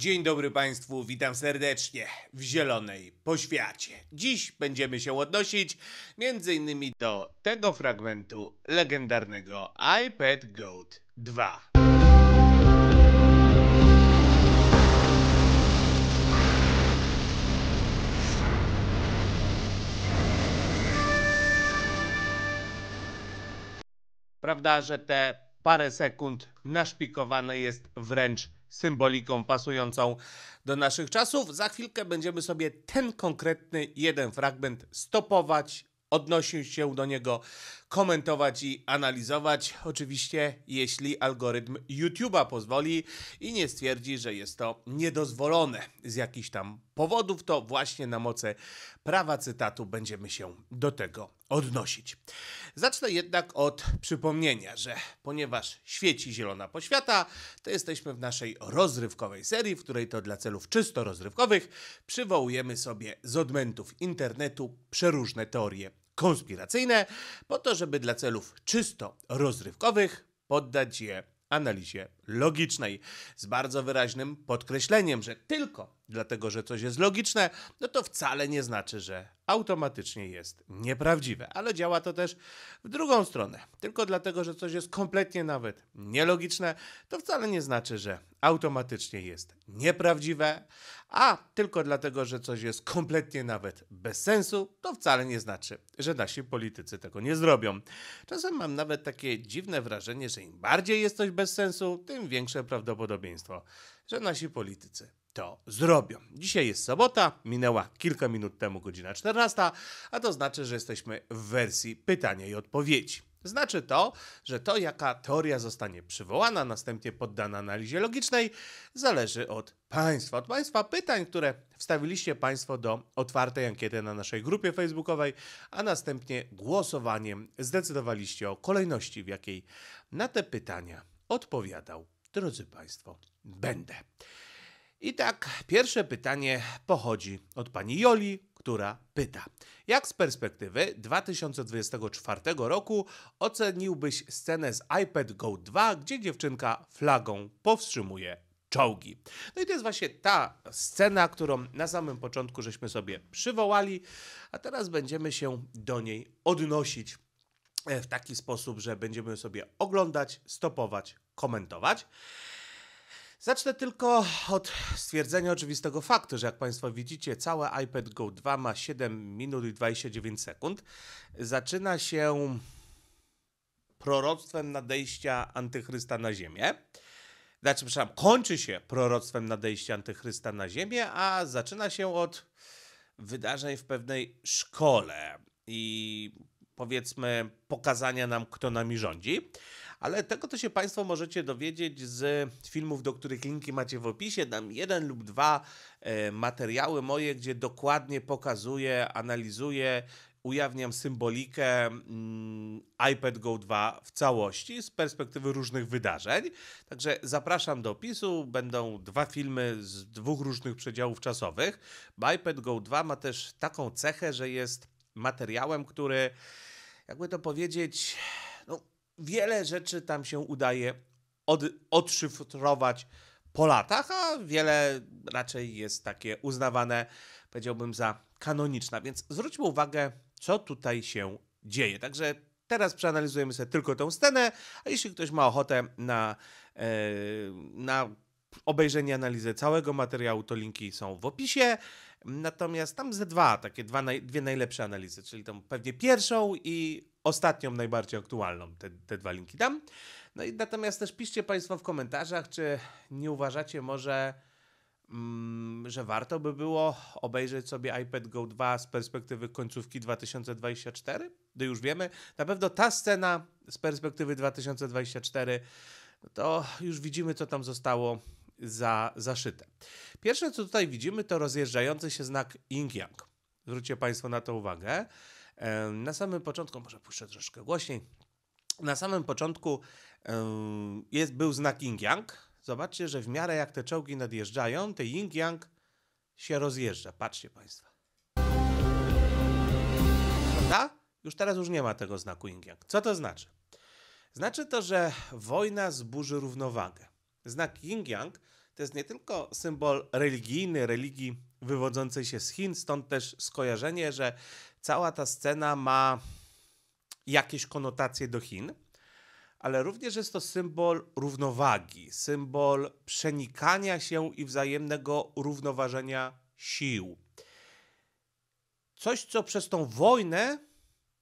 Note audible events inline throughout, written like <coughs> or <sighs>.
Dzień dobry Państwu, witam serdecznie w Zielonej Poświacie. Dziś będziemy się odnosić m.in. do tego fragmentu legendarnego iPad Goat 2. Prawda, że te parę sekund naszpikowane jest wręcz symboliką pasującą do naszych czasów. Za chwilkę będziemy sobie ten konkretny jeden fragment stopować, odnosić się do niego, komentować i analizować. Oczywiście, jeśli algorytm YouTube'a pozwoli i nie stwierdzi, że jest to niedozwolone z jakichś tam powodów, to właśnie na mocy prawa cytatu będziemy się do tego odnosić. Zacznę jednak od przypomnienia, że ponieważ świeci zielona poświata, to jesteśmy w naszej rozrywkowej serii, w której to dla celów czysto rozrywkowych przywołujemy sobie z odmentów internetu przeróżne teorie konspiracyjne, po to, żeby dla celów czysto rozrywkowych poddać je analizie logicznej, z bardzo wyraźnym podkreśleniem, że tylko dlatego że coś jest logiczne, no to wcale nie znaczy, że automatycznie jest nieprawdziwe. Ale działa to też w drugą stronę. Tylko dlatego, że coś jest kompletnie nawet nielogiczne, to wcale nie znaczy, że automatycznie jest nieprawdziwe, a tylko dlatego, że coś jest kompletnie nawet bez sensu, to wcale nie znaczy, że nasi politycy tego nie zrobią. Czasem mam nawet takie dziwne wrażenie, że im bardziej jest coś bez sensu, tym większe prawdopodobieństwo, że nasi politycy to zrobią. Dzisiaj jest sobota, minęła kilka minut temu godzina 14, a to znaczy, że jesteśmy w wersji pytania i odpowiedzi. Znaczy to, że to, jaka teoria zostanie przywołana, następnie poddana analizie logicznej, zależy od Państwa. Od Państwa pytań, które wstawiliście Państwo do otwartej ankiety na naszej grupie facebookowej, a następnie głosowaniem zdecydowaliście o kolejności, w jakiej na te pytania odpowiadał, drodzy Państwo, będę. I tak pierwsze pytanie pochodzi od pani Joli, która pyta: Jak z perspektywy 2024 roku oceniłbyś scenę z iPad Go 2, gdzie dziewczynka flagą powstrzymuje czołgi? No i to jest właśnie ta scena, którą na samym początku żeśmy sobie przywołali, a teraz będziemy się do niej odnosić e, w taki sposób, że będziemy sobie oglądać, stopować, komentować. Zacznę tylko od stwierdzenia oczywistego faktu, że jak Państwo widzicie, całe iPad Go 2 ma 7 minut i 29 sekund. Zaczyna się proroctwem nadejścia antychrysta na ziemię. Znaczy, przepraszam, kończy się proroctwem nadejścia antychrysta na ziemię, a zaczyna się od wydarzeń w pewnej szkole i powiedzmy pokazania nam, kto nami rządzi ale tego to się Państwo możecie dowiedzieć z filmów, do których linki macie w opisie. Dam jeden lub dwa e, materiały moje, gdzie dokładnie pokazuję, analizuję ujawniam symbolikę mm, iPad Go 2 w całości z perspektywy różnych wydarzeń. Także zapraszam do opisu. Będą dwa filmy z dwóch różnych przedziałów czasowych. iPad Go 2 ma też taką cechę, że jest materiałem, który, jakby to powiedzieć, no, wiele rzeczy tam się udaje od, odszyfrować po latach, a wiele raczej jest takie uznawane, powiedziałbym, za kanoniczne. Więc zwróćmy uwagę, co tutaj się dzieje. Także teraz przeanalizujemy sobie tylko tę scenę, a jeśli ktoś ma ochotę na, yy, na obejrzenie, analizę całego materiału, to linki są w opisie. Natomiast tam ze dwa, takie dwa, naj, dwie najlepsze analizy, czyli tą pewnie pierwszą i ostatnią, najbardziej aktualną, te, te dwa linki dam. No i natomiast też piszcie Państwo w komentarzach, czy nie uważacie może, mm, że warto by było obejrzeć sobie iPad Go 2 z perspektywy końcówki 2024? Gdy no już wiemy, na pewno ta scena z perspektywy 2024, no to już widzimy, co tam zostało za, zaszyte. Pierwsze, co tutaj widzimy, to rozjeżdżający się znak Yin Yang. Zwróćcie Państwo na to uwagę. Na samym początku, może puszczę troszkę głośniej. Na samym początku jest, był znak Ying-Yang. Zobaczcie, że w miarę jak te czołgi nadjeżdżają, te Ying-Yang się rozjeżdża. Patrzcie Państwo. Prawda? Już teraz już nie ma tego znaku Ying-Yang. Co to znaczy? Znaczy to, że wojna zburzy równowagę. Znak Ying-Yang to jest nie tylko symbol religijny, religii wywodzącej się z Chin, stąd też skojarzenie, że cała ta scena ma jakieś konotacje do Chin, ale również jest to symbol równowagi, symbol przenikania się i wzajemnego równoważenia sił. Coś, co przez tą wojnę,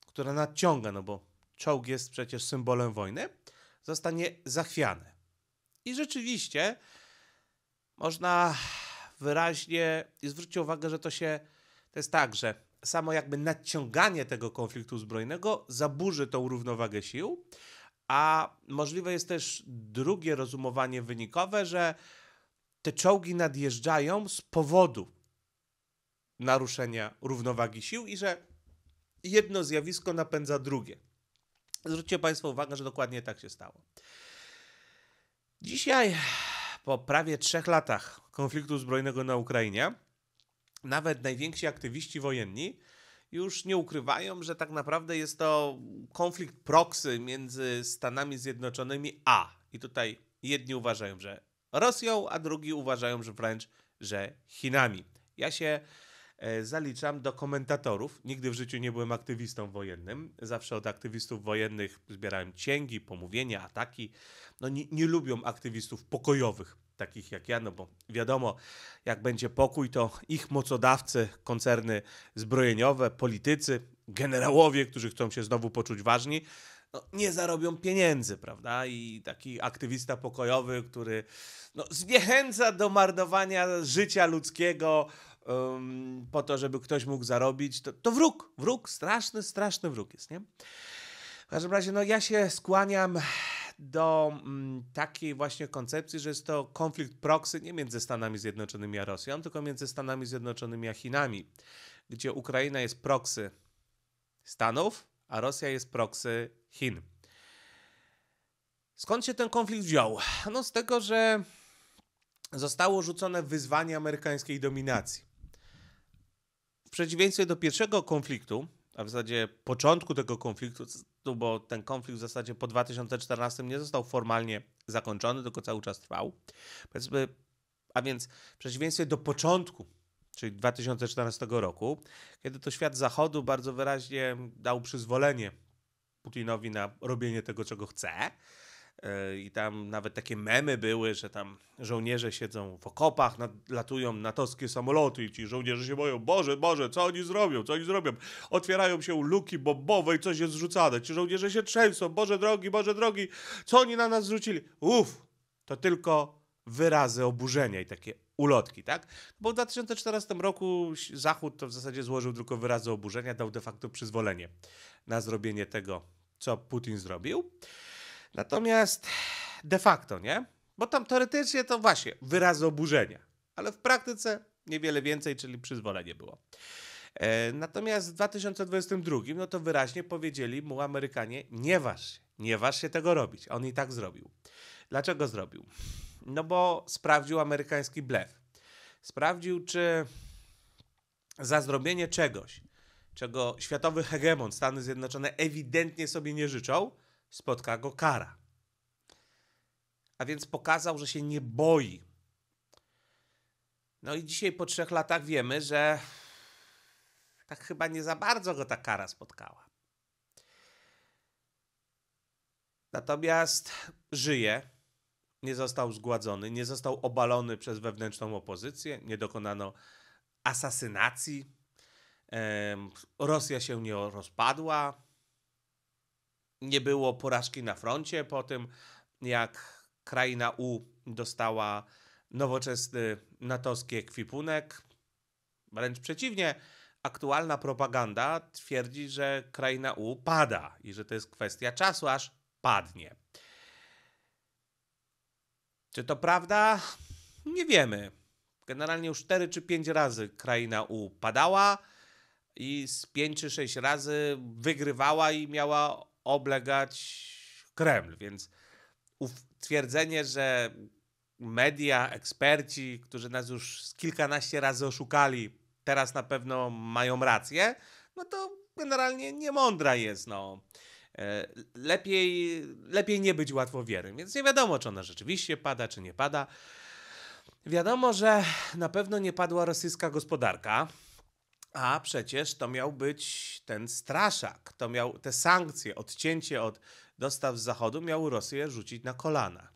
która nadciąga, no bo czołg jest przecież symbolem wojny, zostanie zachwiane. I rzeczywiście można wyraźnie i zwróćcie uwagę, że to się to jest tak, że samo jakby nadciąganie tego konfliktu zbrojnego zaburzy tą równowagę sił, a możliwe jest też drugie rozumowanie wynikowe, że te czołgi nadjeżdżają z powodu naruszenia równowagi sił i że jedno zjawisko napędza drugie. Zwróćcie Państwo uwagę, że dokładnie tak się stało. Dzisiaj, po prawie trzech latach konfliktu zbrojnego na Ukrainie, nawet najwięksi aktywiści wojenni już nie ukrywają, że tak naprawdę jest to konflikt proksy między Stanami Zjednoczonymi a i tutaj jedni uważają, że Rosją, a drugi uważają, że wręcz, że Chinami. Ja się e, zaliczam do komentatorów. Nigdy w życiu nie byłem aktywistą wojennym. Zawsze od aktywistów wojennych zbierałem cięgi, pomówienia, ataki. No nie, nie lubią aktywistów pokojowych takich jak ja, no bo wiadomo, jak będzie pokój, to ich mocodawcy, koncerny zbrojeniowe, politycy, generałowie, którzy chcą się znowu poczuć ważni, no, nie zarobią pieniędzy, prawda? I taki aktywista pokojowy, który no, zniechęca do marnowania życia ludzkiego um, po to, żeby ktoś mógł zarobić, to, to wróg, wróg, straszny, straszny wróg jest, nie? W każdym razie, no ja się skłaniam do mm, takiej właśnie koncepcji, że jest to konflikt proxy nie między Stanami Zjednoczonymi a Rosją, tylko między Stanami Zjednoczonymi a Chinami, gdzie Ukraina jest proxy Stanów, a Rosja jest proxy Chin. Skąd się ten konflikt wziął? No z tego, że zostało rzucone wyzwanie amerykańskiej dominacji. W przeciwieństwie do pierwszego konfliktu, a w zasadzie początku tego konfliktu, prostu, bo ten konflikt w zasadzie po 2014 nie został formalnie zakończony, tylko cały czas trwał. Powiedzmy, a więc w przeciwieństwie do początku, czyli 2014 roku, kiedy to świat Zachodu bardzo wyraźnie dał przyzwolenie Putinowi na robienie tego, czego chce, E, I tam nawet takie memy były, że tam żołnierze siedzą w okopach, nad, latują natowskie samoloty i ci żołnierze się boją, Boże, Boże, co oni zrobią, co oni zrobią? Otwierają się luki bombowe i coś jest zrzucane. Ci żołnierze się trzęsą, Boże drogi, Boże drogi, co oni na nas zrzucili? Uff, to tylko wyrazy oburzenia i takie ulotki, tak? Bo w 2014 roku Zachód to w zasadzie złożył tylko wyrazy oburzenia, dał de facto przyzwolenie na zrobienie tego, co Putin zrobił. Natomiast de facto, nie? Bo tam teoretycznie to właśnie wyraz oburzenia, ale w praktyce niewiele więcej, czyli przyzwolenie było. E, natomiast w 2022 no to wyraźnie powiedzieli mu Amerykanie, nie waż się, nie waż się tego robić. On i tak zrobił. Dlaczego zrobił? No bo sprawdził amerykański blef. Sprawdził, czy za zrobienie czegoś, czego światowy hegemon Stany Zjednoczone ewidentnie sobie nie życzą, spotka go kara. A więc pokazał, że się nie boi. No i dzisiaj po trzech latach wiemy, że tak chyba nie za bardzo go ta kara spotkała. Natomiast żyje, nie został zgładzony, nie został obalony przez wewnętrzną opozycję, nie dokonano asasynacji, Rosja się nie rozpadła, nie było porażki na froncie po tym, jak kraina U dostała nowoczesny natowski ekwipunek. Wręcz przeciwnie, aktualna propaganda twierdzi, że kraina U pada i że to jest kwestia czasu, aż padnie. Czy to prawda? Nie wiemy. Generalnie już 4 czy 5 razy kraina U padała i z 5 czy 6 razy wygrywała i miała oblegać Kreml, więc twierdzenie, że media, eksperci, którzy nas już kilkanaście razy oszukali, teraz na pewno mają rację, no to generalnie niemądra jest, no. E, lepiej, lepiej nie być łatwowiernym, więc nie wiadomo, czy ona rzeczywiście pada, czy nie pada. Wiadomo, że na pewno nie padła rosyjska gospodarka, a przecież to miał być ten straszak, to miał te sankcje, odcięcie od dostaw z Zachodu miał Rosję rzucić na kolana.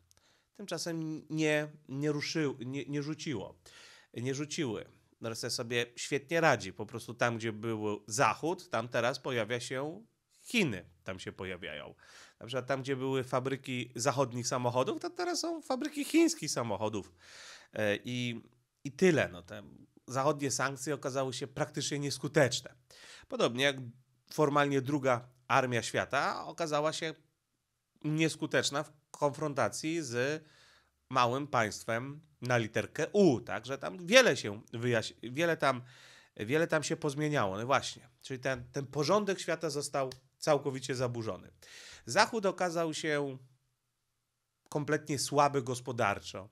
Tymczasem nie, nie, ruszył, nie, nie rzuciło, nie rzuciły. Rosja sobie świetnie radzi, po prostu tam, gdzie był Zachód, tam teraz pojawia się Chiny, tam się pojawiają. Na przykład tam, gdzie były fabryki zachodnich samochodów, to teraz są fabryki chińskich samochodów. E, I, i tyle. No, tam zachodnie sankcje okazały się praktycznie nieskuteczne. Podobnie jak formalnie druga armia świata okazała się nieskuteczna w konfrontacji z małym państwem na literkę U, także tam wiele się wiele tam, wiele tam się pozmieniało, no właśnie. Czyli ten, ten porządek świata został całkowicie zaburzony. Zachód okazał się kompletnie słaby gospodarczo,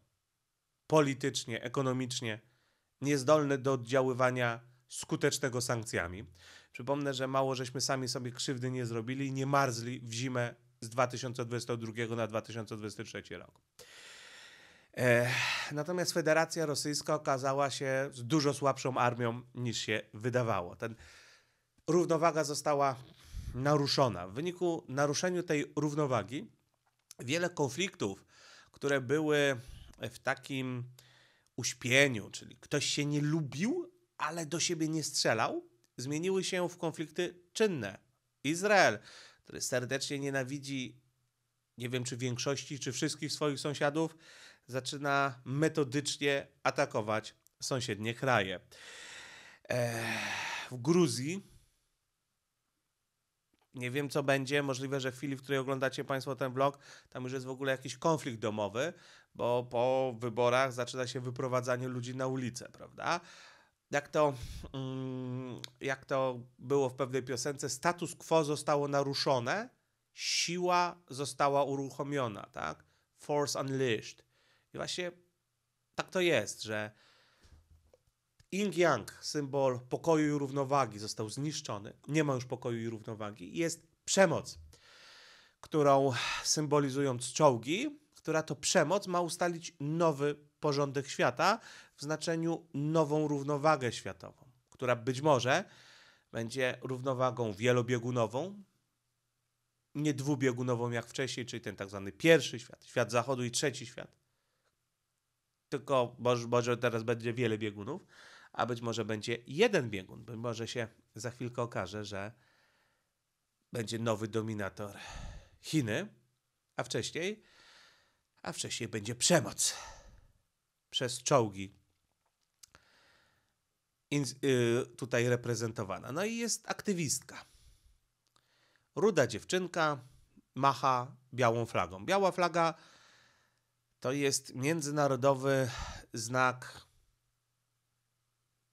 politycznie, ekonomicznie, niezdolny do oddziaływania skutecznego sankcjami. Przypomnę, że mało żeśmy sami sobie krzywdy nie zrobili nie marzli w zimę z 2022 na 2023 rok. E, natomiast Federacja Rosyjska okazała się z dużo słabszą armią niż się wydawało. Ten równowaga została naruszona. W wyniku naruszenia tej równowagi wiele konfliktów, które były w takim uśpieniu, czyli ktoś się nie lubił, ale do siebie nie strzelał, zmieniły się w konflikty czynne. Izrael, który serdecznie nienawidzi, nie wiem czy większości, czy wszystkich swoich sąsiadów, zaczyna metodycznie atakować sąsiednie kraje. Eee, w Gruzji nie wiem, co będzie. Możliwe, że w chwili, w której oglądacie Państwo ten vlog, tam już jest w ogóle jakiś konflikt domowy, bo po wyborach zaczyna się wyprowadzanie ludzi na ulicę, prawda? Jak to, mm, jak to było w pewnej piosence, status quo zostało naruszone, siła została uruchomiona, tak? Force unleashed. I właśnie tak to jest, że Yin-yang, symbol pokoju i równowagi, został zniszczony. Nie ma już pokoju i równowagi. Jest przemoc, którą symbolizują czołgi, która to przemoc ma ustalić nowy porządek świata w znaczeniu nową równowagę światową, która być może będzie równowagą wielobiegunową, nie dwubiegunową jak wcześniej, czyli ten tak zwany pierwszy świat, świat zachodu i trzeci świat. Tylko może, może teraz będzie wiele biegunów a być może będzie jeden biegun. Być może się za chwilkę okaże, że będzie nowy dominator Chiny, a wcześniej, a wcześniej będzie przemoc przez czołgi y, tutaj reprezentowana. No i jest aktywistka. Ruda dziewczynka macha białą flagą. Biała flaga to jest międzynarodowy znak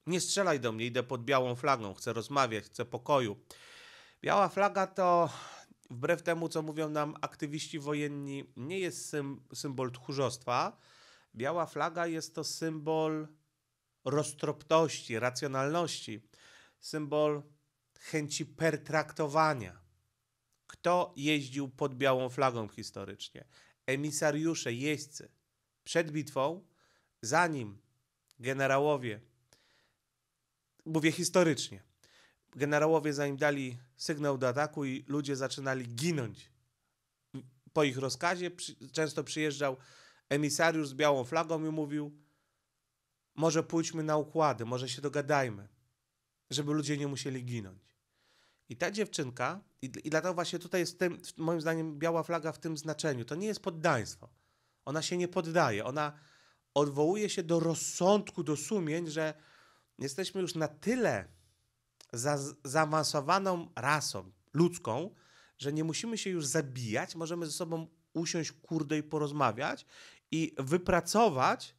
nie strzelaj do mnie, idę pod białą flagą, chcę rozmawiać, chcę pokoju. Biała flaga to, wbrew temu co mówią nam aktywiści wojenni, nie jest symbol tchórzostwa. Biała flaga jest to symbol roztropności, racjonalności, symbol chęci pertraktowania. Kto jeździł pod białą flagą historycznie? Emisariusze, jeźdźcy. Przed bitwą, zanim generałowie mówię historycznie, generałowie zanim dali sygnał do ataku i ludzie zaczynali ginąć po ich rozkazie, przy, często przyjeżdżał emisariusz z białą flagą i mówił może pójdźmy na układy, może się dogadajmy, żeby ludzie nie musieli ginąć. I ta dziewczynka, i, i dlatego właśnie tutaj jest tym, moim zdaniem, biała flaga w tym znaczeniu. To nie jest poddaństwo. Ona się nie poddaje. Ona odwołuje się do rozsądku, do sumień, że jesteśmy już na tyle za, zaawansowaną rasą ludzką, że nie musimy się już zabijać, możemy ze sobą usiąść kurde i porozmawiać i wypracować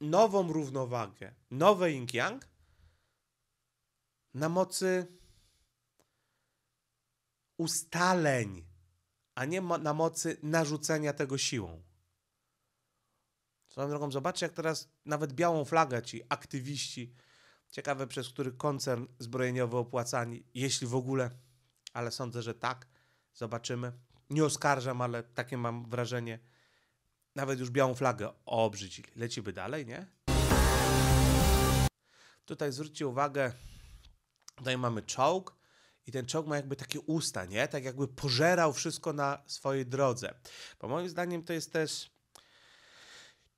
nową równowagę, nowe yin-yang na mocy ustaleń, a nie na mocy narzucenia tego siłą. Swoją drogą zobaczcie, jak teraz nawet białą flagę ci aktywiści, ciekawe przez który koncern zbrojeniowy opłacani, jeśli w ogóle, ale sądzę, że tak, zobaczymy. Nie oskarżam, ale takie mam wrażenie. Nawet już białą flagę obrzydzili. Lecimy dalej, nie? Tutaj zwróćcie uwagę, tutaj mamy czołg i ten czołg ma jakby takie usta, nie? Tak jakby pożerał wszystko na swojej drodze. Bo moim zdaniem to jest też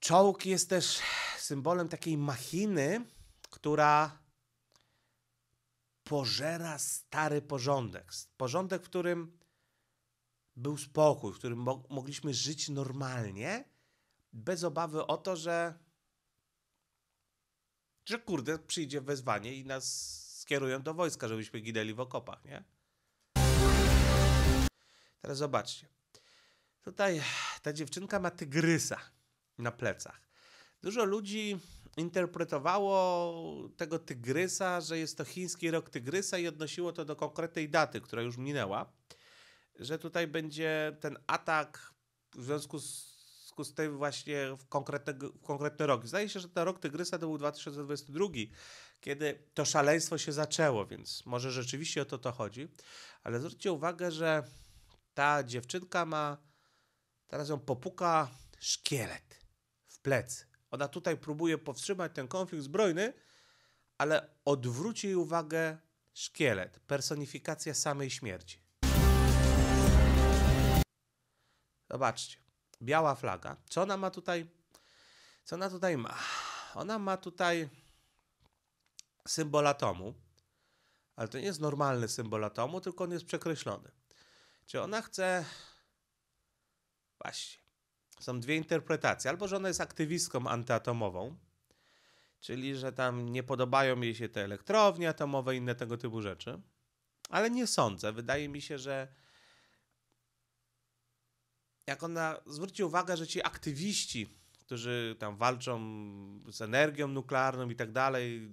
Czołg jest też symbolem takiej machiny, która pożera stary porządek. Porządek, w którym był spokój, w którym mogliśmy żyć normalnie, bez obawy o to, że, że kurde, przyjdzie wezwanie i nas skierują do wojska, żebyśmy ginęli w okopach, nie? Teraz zobaczcie. Tutaj ta dziewczynka ma tygrysa na plecach. Dużo ludzi interpretowało tego tygrysa, że jest to chiński rok tygrysa i odnosiło to do konkretnej daty, która już minęła, że tutaj będzie ten atak w związku z z tym właśnie w, w konkretny rok. Zdaje się, że ten rok Tygrysa to był 2022, kiedy to szaleństwo się zaczęło, więc może rzeczywiście o to to chodzi. Ale zwróćcie uwagę, że ta dziewczynka ma, teraz ją popuka szkielet plecy. Ona tutaj próbuje powstrzymać ten konflikt zbrojny, ale odwróci jej uwagę szkielet, personifikacja samej śmierci. Zobaczcie, biała flaga. Co ona ma tutaj? Co ona tutaj ma? Ona ma tutaj symbol atomu, ale to nie jest normalny symbol atomu, tylko on jest przekreślony. Czy ona chce. Właśnie są dwie interpretacje. Albo, że ona jest aktywistką antyatomową, czyli, że tam nie podobają jej się te elektrownie atomowe i inne tego typu rzeczy. Ale nie sądzę. Wydaje mi się, że jak ona zwróci uwagę, że ci aktywiści, którzy tam walczą z energią nuklearną i tak dalej,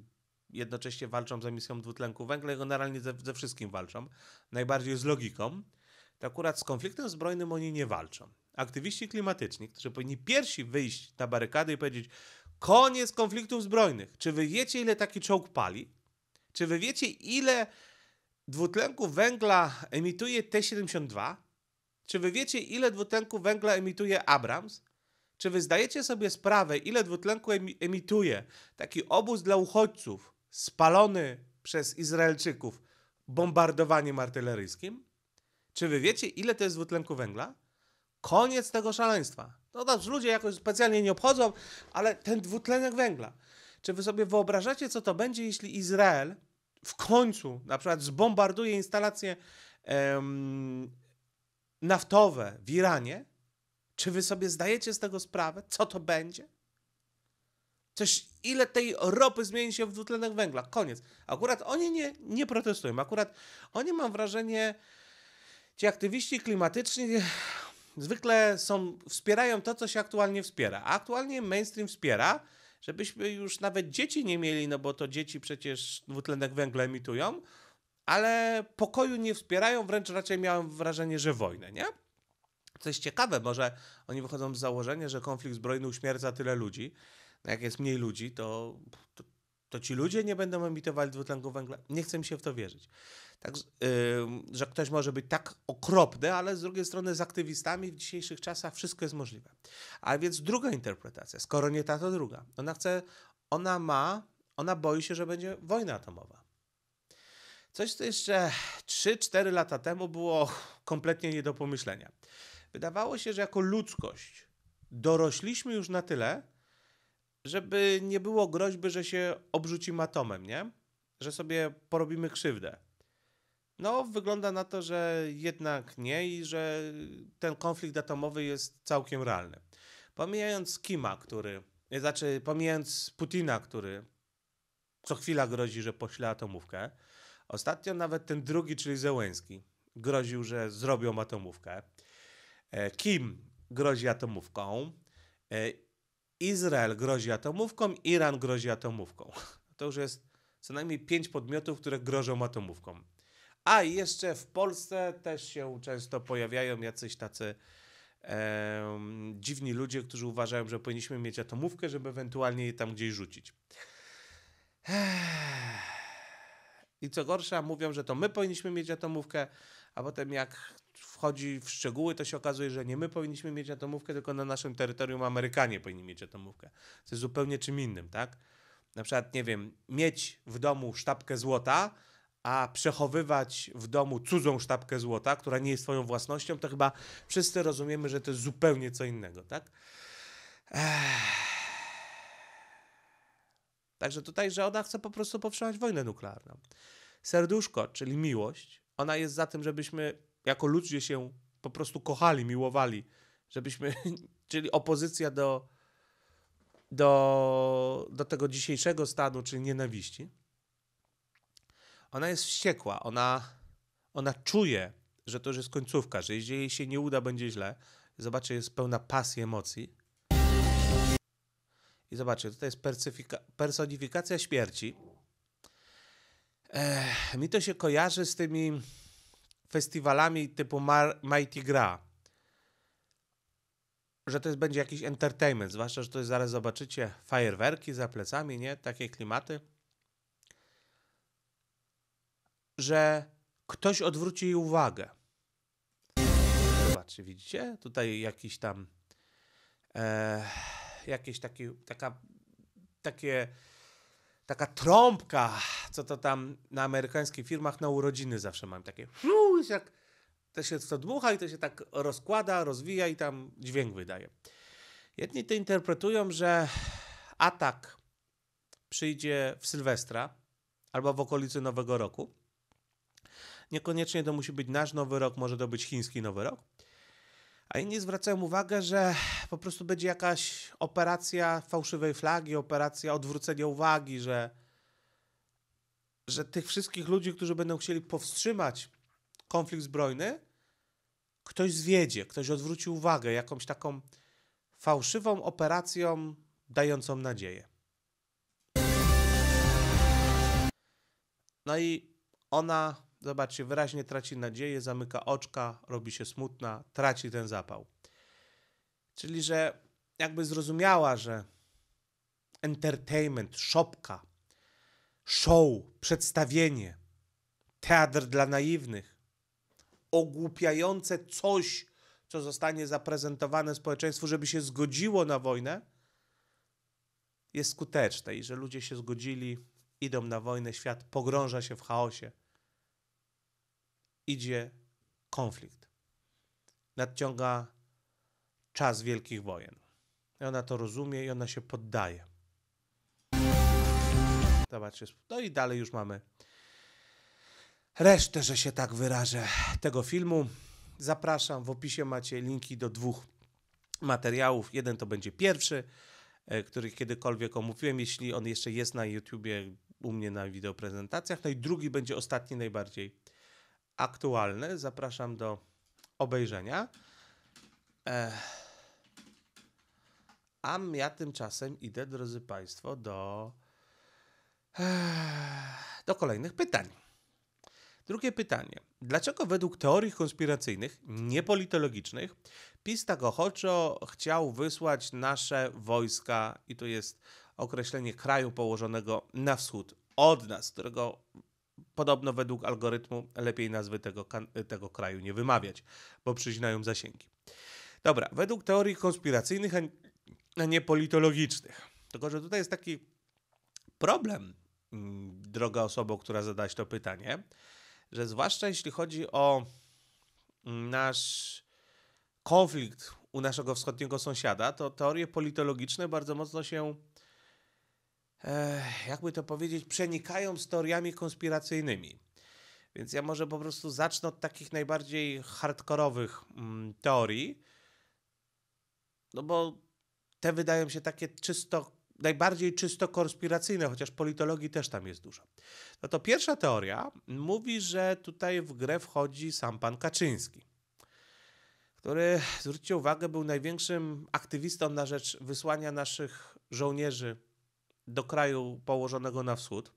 jednocześnie walczą z emisją dwutlenku węgla i generalnie ze, ze wszystkim walczą, najbardziej z logiką, to akurat z konfliktem zbrojnym oni nie walczą aktywiści klimatyczni, którzy powinni pierwsi wyjść na barykady i powiedzieć koniec konfliktów zbrojnych. Czy wy wiecie, ile taki czołg pali? Czy wy wiecie, ile dwutlenku węgla emituje T-72? Czy wy wiecie, ile dwutlenku węgla emituje Abrams? Czy wy zdajecie sobie sprawę, ile dwutlenku emituje taki obóz dla uchodźców spalony przez Izraelczyków bombardowaniem artyleryjskim? Czy wy wiecie, ile to jest dwutlenku węgla? Koniec tego szaleństwa. No nas ludzie jakoś specjalnie nie obchodzą, ale ten dwutlenek węgla. Czy wy sobie wyobrażacie, co to będzie, jeśli Izrael w końcu na przykład zbombarduje instalacje em, naftowe w Iranie? Czy wy sobie zdajecie z tego sprawę, co to będzie? Coś, ile tej ropy zmieni się w dwutlenek węgla? Koniec. Akurat oni nie, nie protestują. Akurat oni, mam wrażenie, ci aktywiści klimatyczni zwykle są, wspierają to, co się aktualnie wspiera. A aktualnie mainstream wspiera, żebyśmy już nawet dzieci nie mieli, no bo to dzieci przecież dwutlenek węgla emitują, ale pokoju nie wspierają, wręcz raczej miałem wrażenie, że wojnę, nie? Coś ciekawe, może oni wychodzą z założenia, że konflikt zbrojny uśmierca tyle ludzi. No jak jest mniej ludzi, to, to, to ci ludzie nie będą emitowali dwutlenku węgla. Nie chcę mi się w to wierzyć tak, że ktoś może być tak okropny, ale z drugiej strony z aktywistami w dzisiejszych czasach wszystko jest możliwe. A więc druga interpretacja, skoro nie ta, to druga. Ona chce, ona ma, ona boi się, że będzie wojna atomowa. Coś, co jeszcze 3-4 lata temu było kompletnie nie do pomyślenia. Wydawało się, że jako ludzkość dorośliśmy już na tyle, żeby nie było groźby, że się obrzucimy atomem, nie? Że sobie porobimy krzywdę. No, wygląda na to, że jednak nie i że ten konflikt atomowy jest całkiem realny. Pomijając Kima, który, e, znaczy pomijając Putina, który co chwila grozi, że pośle atomówkę, ostatnio nawet ten drugi, czyli Zełęski, groził, że zrobią atomówkę. E, Kim grozi atomówką, e, Izrael grozi atomówką, Iran grozi atomówką. <laughs> To już jest co najmniej pięć podmiotów, które grożą atomówką. A i jeszcze w Polsce też się często pojawiają jacyś tacy e, dziwni ludzie, którzy uważają, że powinniśmy mieć atomówkę, żeby ewentualnie je tam gdzieś rzucić. I co gorsza, mówią, że to my powinniśmy mieć atomówkę, a potem jak wchodzi w szczegóły, to się okazuje, że nie my powinniśmy mieć atomówkę, tylko na naszym terytorium Amerykanie powinni mieć atomówkę. To jest zupełnie czym innym, tak? Na przykład, nie wiem, mieć w domu sztabkę złota, a przechowywać w domu cudzą sztabkę złota, która nie jest twoją własnością, to chyba wszyscy rozumiemy, że to jest zupełnie co innego, tak? Ech. Także tutaj, że ona chce po prostu powstrzymać wojnę nuklearną. Serduszko, czyli miłość, ona jest za tym, żebyśmy jako ludzie się po prostu kochali, miłowali, żebyśmy, <laughs> czyli opozycja do, do, do tego dzisiejszego stanu, czyli nienawiści ona jest wściekła, ona, ona czuje, że to już jest końcówka, że jeżeli jej się nie uda, będzie źle. Zobaczcie, jest pełna pasji, emocji. I zobaczcie, tutaj jest personifikacja śmierci. Ech, mi to się kojarzy z tymi festiwalami typu Mar Mighty Gra. Że to jest, będzie jakiś entertainment, zwłaszcza, że to jest, zaraz zobaczycie, fajerwerki za plecami, nie? Takie klimaty. że ktoś odwróci jej uwagę. Zobaczcie, widzicie? Tutaj jakiś tam e, jakieś taki, taka, takie, taka trąbka, co to tam na amerykańskich firmach na urodziny zawsze mam takie jak to się to dmucha i to się tak rozkłada, rozwija i tam dźwięk wydaje. Jedni to interpretują, że atak przyjdzie w Sylwestra albo w okolicy Nowego Roku, Niekoniecznie to musi być nasz nowy rok, może to być chiński nowy rok. A inni zwracają uwagę, że po prostu będzie jakaś operacja fałszywej flagi, operacja odwrócenia uwagi, że, że tych wszystkich ludzi, którzy będą chcieli powstrzymać konflikt zbrojny, ktoś zwiedzie, ktoś odwróci uwagę jakąś taką fałszywą operacją dającą nadzieję. No i ona Zobaczcie, wyraźnie traci nadzieję, zamyka oczka, robi się smutna, traci ten zapał. Czyli, że jakby zrozumiała, że entertainment, szopka, show, przedstawienie, teatr dla naiwnych, ogłupiające coś, co zostanie zaprezentowane społeczeństwu, żeby się zgodziło na wojnę, jest skuteczne i że ludzie się zgodzili, idą na wojnę, świat pogrąża się w chaosie idzie konflikt. Nadciąga czas wielkich wojen. I ona to rozumie i ona się poddaje. Zobaczcie. No i dalej już mamy resztę, że się tak wyrażę, tego filmu. Zapraszam, w opisie macie linki do dwóch materiałów. Jeden to będzie pierwszy, e, który kiedykolwiek omówiłem, jeśli on jeszcze jest na YouTubie u mnie na wideoprezentacjach. No i drugi będzie ostatni, najbardziej aktualny. Zapraszam do obejrzenia. A ja tymczasem idę, drodzy Państwo, do, do kolejnych pytań. Drugie pytanie. Dlaczego według teorii konspiracyjnych, niepolitologicznych, PiS tak ochoczo chciał wysłać nasze wojska, i to jest określenie kraju położonego na wschód od nas, którego Podobno według algorytmu lepiej nazwy tego, tego kraju nie wymawiać, bo przyznają zasięgi. Dobra, według teorii konspiracyjnych, a nie politologicznych. Tylko, że tutaj jest taki problem, mm, droga osoba, która zadać to pytanie, że zwłaszcza jeśli chodzi o mm, nasz konflikt u naszego wschodniego sąsiada, to teorie politologiczne bardzo mocno się jakby to powiedzieć, przenikają z teoriami konspiracyjnymi. Więc ja może po prostu zacznę od takich najbardziej hardkorowych mm, teorii, no bo te wydają się takie czysto, najbardziej czysto konspiracyjne, chociaż politologii też tam jest dużo. No to pierwsza teoria mówi, że tutaj w grę wchodzi sam pan Kaczyński który, zwróćcie uwagę, był największym aktywistą na rzecz wysłania naszych żołnierzy do kraju położonego na wschód.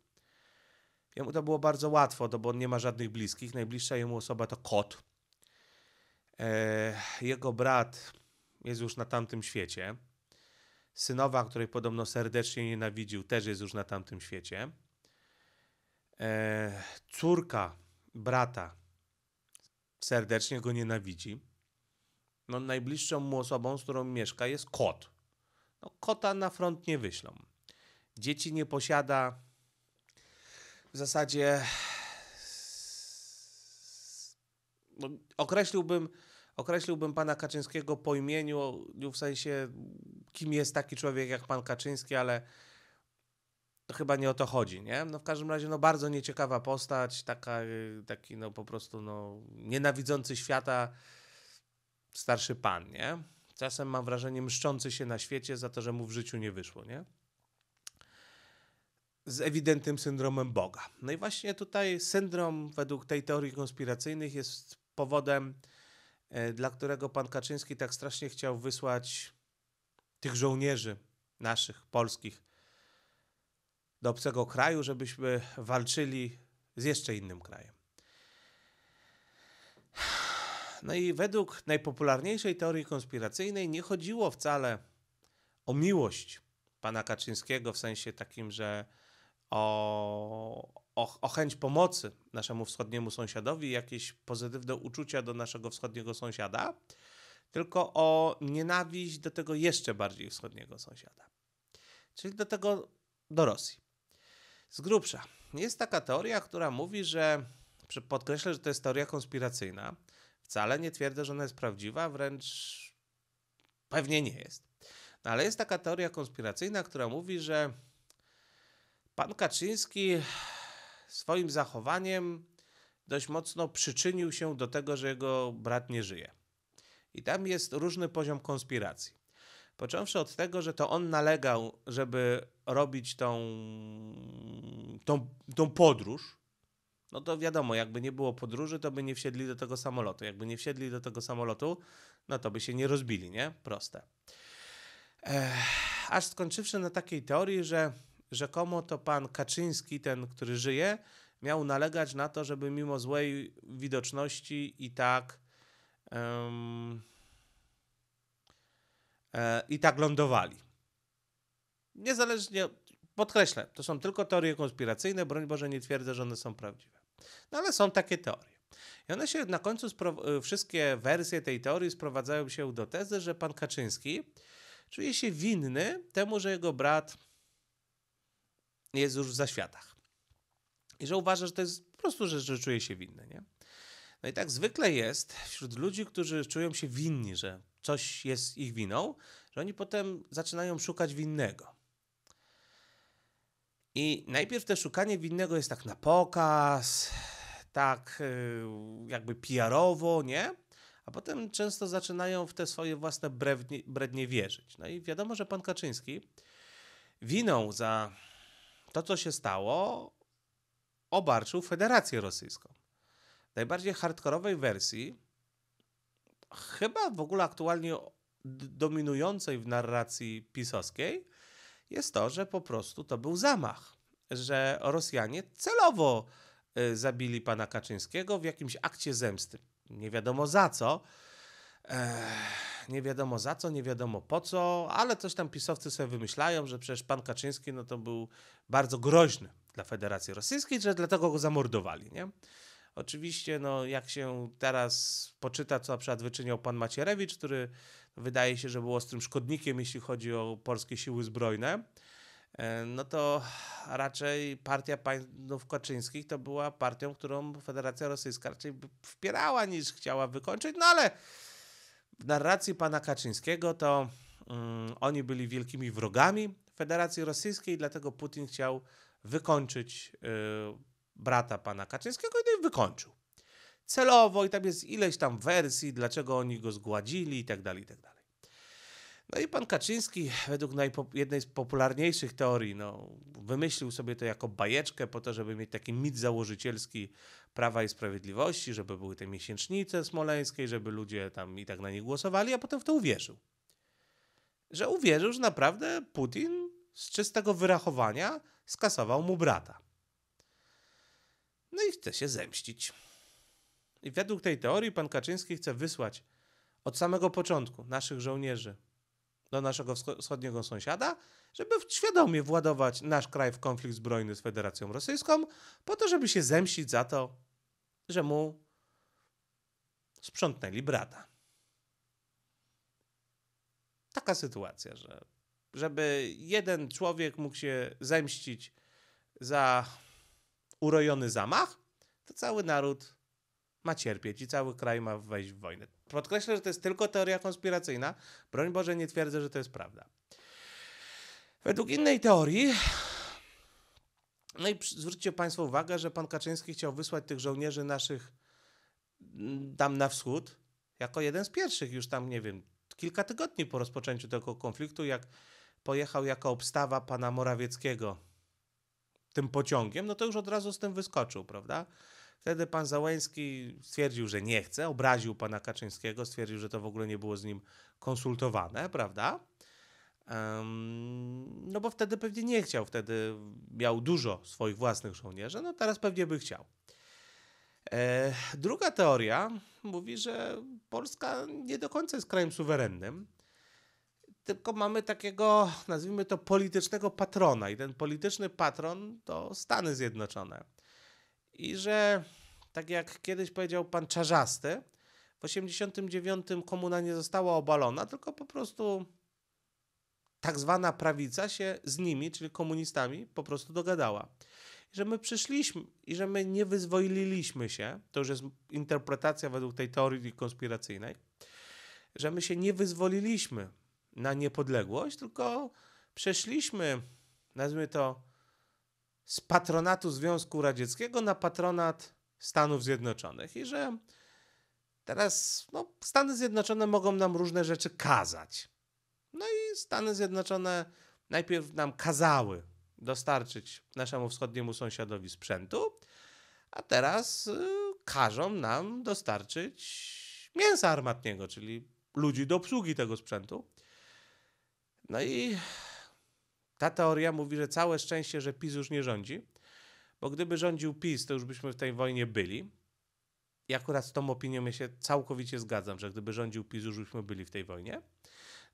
Jemu to było bardzo łatwo, to bo on nie ma żadnych bliskich. Najbliższa jemu osoba to kot. E, jego brat jest już na tamtym świecie. Synowa, której podobno serdecznie nienawidził, też jest już na tamtym świecie. E, córka brata serdecznie go nienawidzi. No, najbliższą mu osobą, z którą mieszka, jest kot. No, kota na front nie wyślą. Dzieci nie posiada w zasadzie. No, określiłbym, określiłbym pana Kaczyńskiego po imieniu, no, w sensie kim jest taki człowiek jak pan Kaczyński, ale to chyba nie o to chodzi, nie? No w każdym razie no bardzo nieciekawa postać, taka, y, taki no po prostu no nienawidzący świata starszy pan, nie? Czasem mam wrażenie mszczący się na świecie za to, że mu w życiu nie wyszło, nie? z ewidentnym syndromem Boga. No i właśnie tutaj syndrom według tej teorii konspiracyjnych jest powodem, e, dla którego pan Kaczyński tak strasznie chciał wysłać tych żołnierzy naszych, polskich, do obcego kraju, żebyśmy walczyli z jeszcze innym krajem. No i według najpopularniejszej teorii konspiracyjnej nie chodziło wcale o miłość pana Kaczyńskiego w sensie takim, że o, o, o, chęć pomocy naszemu wschodniemu sąsiadowi, jakieś pozytywne uczucia do naszego wschodniego sąsiada, tylko o nienawiść do tego jeszcze bardziej wschodniego sąsiada, czyli do tego, do Rosji. Z grubsza. Jest taka teoria, która mówi, że podkreślę, że to jest teoria konspiracyjna. Wcale nie twierdzę, że ona jest prawdziwa, wręcz pewnie nie jest. No, ale jest taka teoria konspiracyjna, która mówi, że Pan Kaczyński swoim zachowaniem dość mocno przyczynił się do tego, że jego brat nie żyje. I tam jest różny poziom konspiracji. Począwszy od tego, że to on nalegał, żeby robić tą, tą, tą podróż, no to wiadomo, jakby nie było podróży, to by nie wsiedli do tego samolotu. Jakby nie wsiedli do tego samolotu, no to by się nie rozbili, nie? Proste. Ech, aż skończywszy na takiej teorii, że rzekomo to pan Kaczyński, ten, który żyje, miał nalegać na to, żeby mimo złej widoczności i tak um, e, i tak lądowali. Niezależnie, podkreślę, to są tylko teorie konspiracyjne, broń Boże nie twierdzę, że one są prawdziwe. No ale są takie teorie. I one się na końcu, e, wszystkie wersje tej teorii sprowadzają się do tezy, że pan Kaczyński czuje się winny temu, że jego brat jest już w zaświatach. I że uważa, że to jest po prostu, że, że czuje się winny, nie? No i tak zwykle jest wśród ludzi, którzy czują się winni, że coś jest ich winą, że oni potem zaczynają szukać winnego. I najpierw te szukanie winnego jest tak na pokaz, tak y, jakby PR-owo, nie? A potem często zaczynają w te swoje własne brednie, brednie wierzyć. No i wiadomo, że pan Kaczyński winą za to, co się stało, obarczył Federację Rosyjską. W najbardziej hardkorowej wersji, chyba w ogóle aktualnie dominującej w narracji pisowskiej, jest to, że po prostu to był zamach, że Rosjanie celowo y, zabili pana Kaczyńskiego w jakimś akcie zemsty. Nie wiadomo za co nie wiadomo za co, nie wiadomo po co, ale coś tam pisowcy sobie wymyślają, że przecież pan Kaczyński no to był bardzo groźny dla Federacji Rosyjskiej, że dlatego go zamordowali, nie? Oczywiście, no, jak się teraz poczyta, co na przykład wyczyniał pan Macierewicz, który wydaje się, że był ostrym szkodnikiem, jeśli chodzi o polskie siły zbrojne, e, no to raczej partia panów Kaczyńskich to była partią, którą Federacja Rosyjska raczej wpierała niż chciała wykończyć, no ale w narracji pana Kaczyńskiego to um, oni byli wielkimi wrogami Federacji Rosyjskiej, dlatego Putin chciał wykończyć y, brata pana Kaczyńskiego no i wykończył. Celowo i tam jest ileś tam wersji, dlaczego oni go zgładzili i tak dalej, i tak dalej. No i pan Kaczyński, według jednej z popularniejszych teorii, no, wymyślił sobie to jako bajeczkę po to, żeby mieć taki mit założycielski Prawa i Sprawiedliwości, żeby były te miesięcznice smoleńskie, żeby ludzie tam i tak na nie głosowali, a potem w to uwierzył. Że uwierzył, że naprawdę Putin z czystego wyrachowania skasował mu brata. No i chce się zemścić. I według tej teorii pan Kaczyński chce wysłać od samego początku naszych żołnierzy do naszego wschodniego sąsiada, żeby świadomie władować nasz kraj w konflikt zbrojny z Federacją Rosyjską, po to, żeby się zemścić za to, że mu sprzątnęli brata. Taka sytuacja, że żeby jeden człowiek mógł się zemścić za urojony zamach, to cały naród ma cierpieć i cały kraj ma wejść w wojnę. Podkreślę, że to jest tylko teoria konspiracyjna. Broń Boże, nie twierdzę, że to jest prawda. Według innej teorii, no i zwróćcie Państwo uwagę, że pan Kaczyński chciał wysłać tych żołnierzy naszych mm, tam na wschód, jako jeden z pierwszych już tam, nie wiem, kilka tygodni po rozpoczęciu tego konfliktu, jak pojechał jako obstawa pana Morawieckiego tym pociągiem, no to już od razu z tym wyskoczył, prawda? Wtedy pan Załęski stwierdził, że nie chce, obraził pana Kaczyńskiego, stwierdził, że to w ogóle nie było z nim konsultowane, prawda? no bo wtedy pewnie nie chciał, wtedy miał dużo swoich własnych żołnierzy, no teraz pewnie by chciał. E, druga teoria mówi, że Polska nie do końca jest krajem suwerennym, tylko mamy takiego, nazwijmy to, politycznego patrona, i ten polityczny patron to Stany Zjednoczone i że tak jak kiedyś powiedział pan Czarzasty, w 89 komuna nie została obalona, tylko po prostu tak zwana prawica się z nimi, czyli komunistami, po prostu dogadała. I że my przyszliśmy i że my nie wyzwoliliśmy się, to już jest interpretacja według tej teorii konspiracyjnej, że my się nie wyzwoliliśmy na niepodległość, tylko przeszliśmy, nazwijmy to, z patronatu Związku Radzieckiego na patronat Stanów Zjednoczonych i że teraz no, Stany Zjednoczone mogą nam różne rzeczy kazać. No i Stany Zjednoczone najpierw nam kazały dostarczyć naszemu wschodniemu sąsiadowi sprzętu, a teraz y, każą nam dostarczyć mięsa armatniego, czyli ludzi do obsługi tego sprzętu. No i ta teoria mówi, że całe szczęście, że PiS już nie rządzi, bo gdyby rządził PiS, to już byśmy w tej wojnie byli. I akurat z tą opinią ja się całkowicie zgadzam, że gdyby rządził PiS, już byśmy byli w tej wojnie.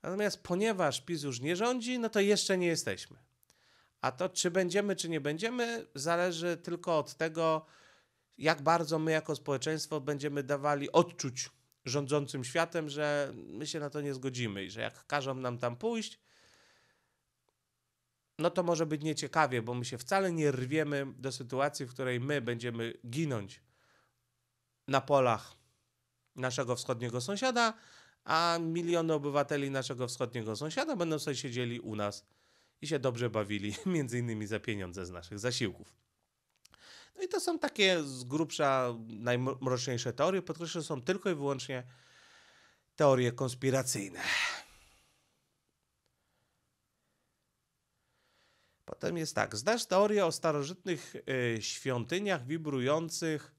Natomiast ponieważ PiS już nie rządzi, no to jeszcze nie jesteśmy. A to, czy będziemy, czy nie będziemy, zależy tylko od tego, jak bardzo my jako społeczeństwo będziemy dawali odczuć rządzącym światem, że my się na to nie zgodzimy i że jak każą nam tam pójść, no to może być nieciekawie, bo my się wcale nie rwiemy do sytuacji, w której my będziemy ginąć na polach naszego wschodniego sąsiada, a miliony obywateli naszego wschodniego sąsiada będą sobie siedzieli u nas i się dobrze bawili, <laughs> między innymi za pieniądze z naszych zasiłków. No i to są takie z grubsza najmroczniejsze teorie, podkreślam, są tylko i wyłącznie teorie konspiracyjne. Potem jest tak. Znasz teorię o starożytnych y, świątyniach wibrujących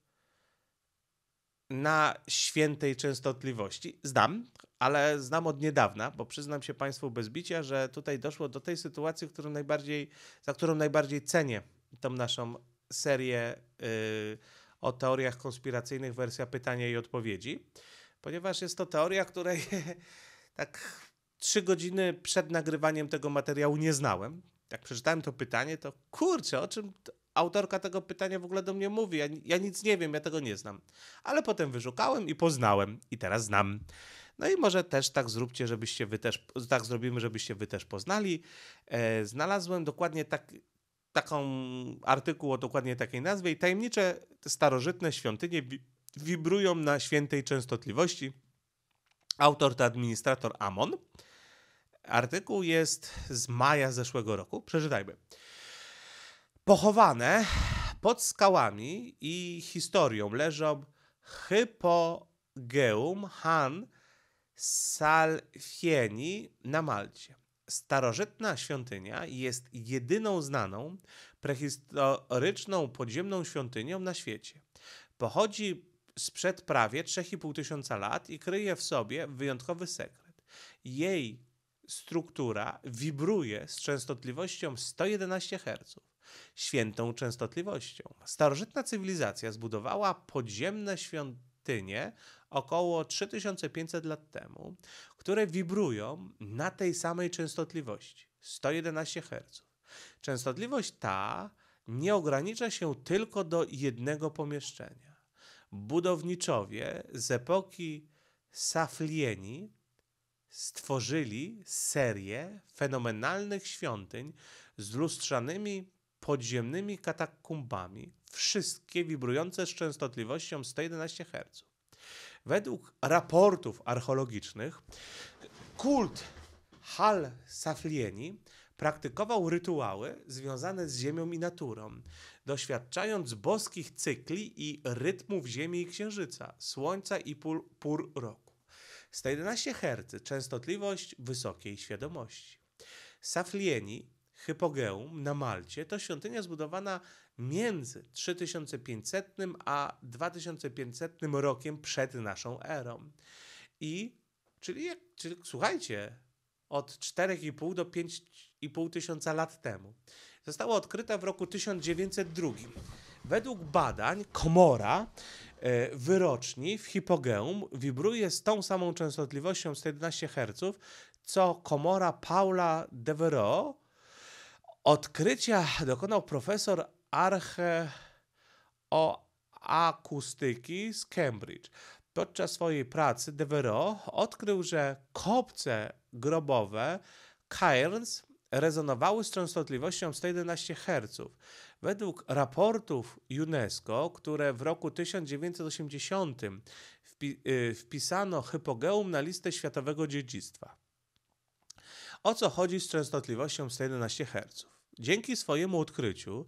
na świętej częstotliwości? Znam, ale znam od niedawna, bo przyznam się Państwu bez bicia, że tutaj doszło do tej sytuacji, którą najbardziej, za którą najbardziej cenię tą naszą serię y, o teoriach konspiracyjnych, wersja pytania i odpowiedzi, ponieważ jest to teoria, której <laughs> tak trzy godziny przed nagrywaniem tego materiału nie znałem jak przeczytałem to pytanie, to kurczę, o czym autorka tego pytania w ogóle do mnie mówi? Ja, ja nic nie wiem, ja tego nie znam. Ale potem wyszukałem i poznałem i teraz znam. No i może też tak zróbcie, żebyście wy też, tak zrobimy, żebyście wy też poznali. E, znalazłem dokładnie tak, taką artykuł o dokładnie takiej nazwie i tajemnicze starożytne świątynie wibrują na świętej częstotliwości. Autor to administrator Amon. Artykuł jest z maja zeszłego roku. Przeczytajmy. Pochowane pod skałami i historią leżą Hypogeum Han Salfieni na Malcie. Starożytna świątynia jest jedyną znaną prehistoryczną podziemną świątynią na świecie. Pochodzi sprzed prawie 3,5 tysiąca lat i kryje w sobie wyjątkowy sekret. Jej struktura wibruje z częstotliwością 111 Hz, świętą częstotliwością. Starożytna cywilizacja zbudowała podziemne świątynie około 3500 lat temu, które wibrują na tej samej częstotliwości 111 Hz. Częstotliwość ta nie ogranicza się tylko do jednego pomieszczenia. Budowniczowie z epoki Saflieni stworzyli serię fenomenalnych świątyń z lustrzanymi podziemnymi katakumbami, wszystkie wibrujące z częstotliwością 111 Hz. Według raportów archeologicznych kult Hal Saflieni praktykował rytuały związane z ziemią i naturą, doświadczając boskich cykli i rytmów ziemi i księżyca, słońca i pór, roku. 111 Hz częstotliwość wysokiej świadomości. Saflieni, Hypogeum na Malcie to świątynia zbudowana między 3500 a 2500 rokiem przed naszą erą. I czyli, czyli słuchajcie, od 4,5 do 5,5 tysiąca lat temu. Została odkryta w roku 1902. Według badań Komora E, wyroczni w hipogeum wibruje z tą samą częstotliwością 111 Hz, co komora Paula Devereux. Odkrycia dokonał profesor archeoakustyki z Cambridge. Podczas swojej pracy Devereux odkrył, że kopce grobowe Cairns rezonowały z częstotliwością 111 Hz. Według raportów UNESCO, które w roku 1980 wpi y, wpisano hypogeum na listę światowego dziedzictwa. O co chodzi z częstotliwością 111 Hz? Dzięki swojemu odkryciu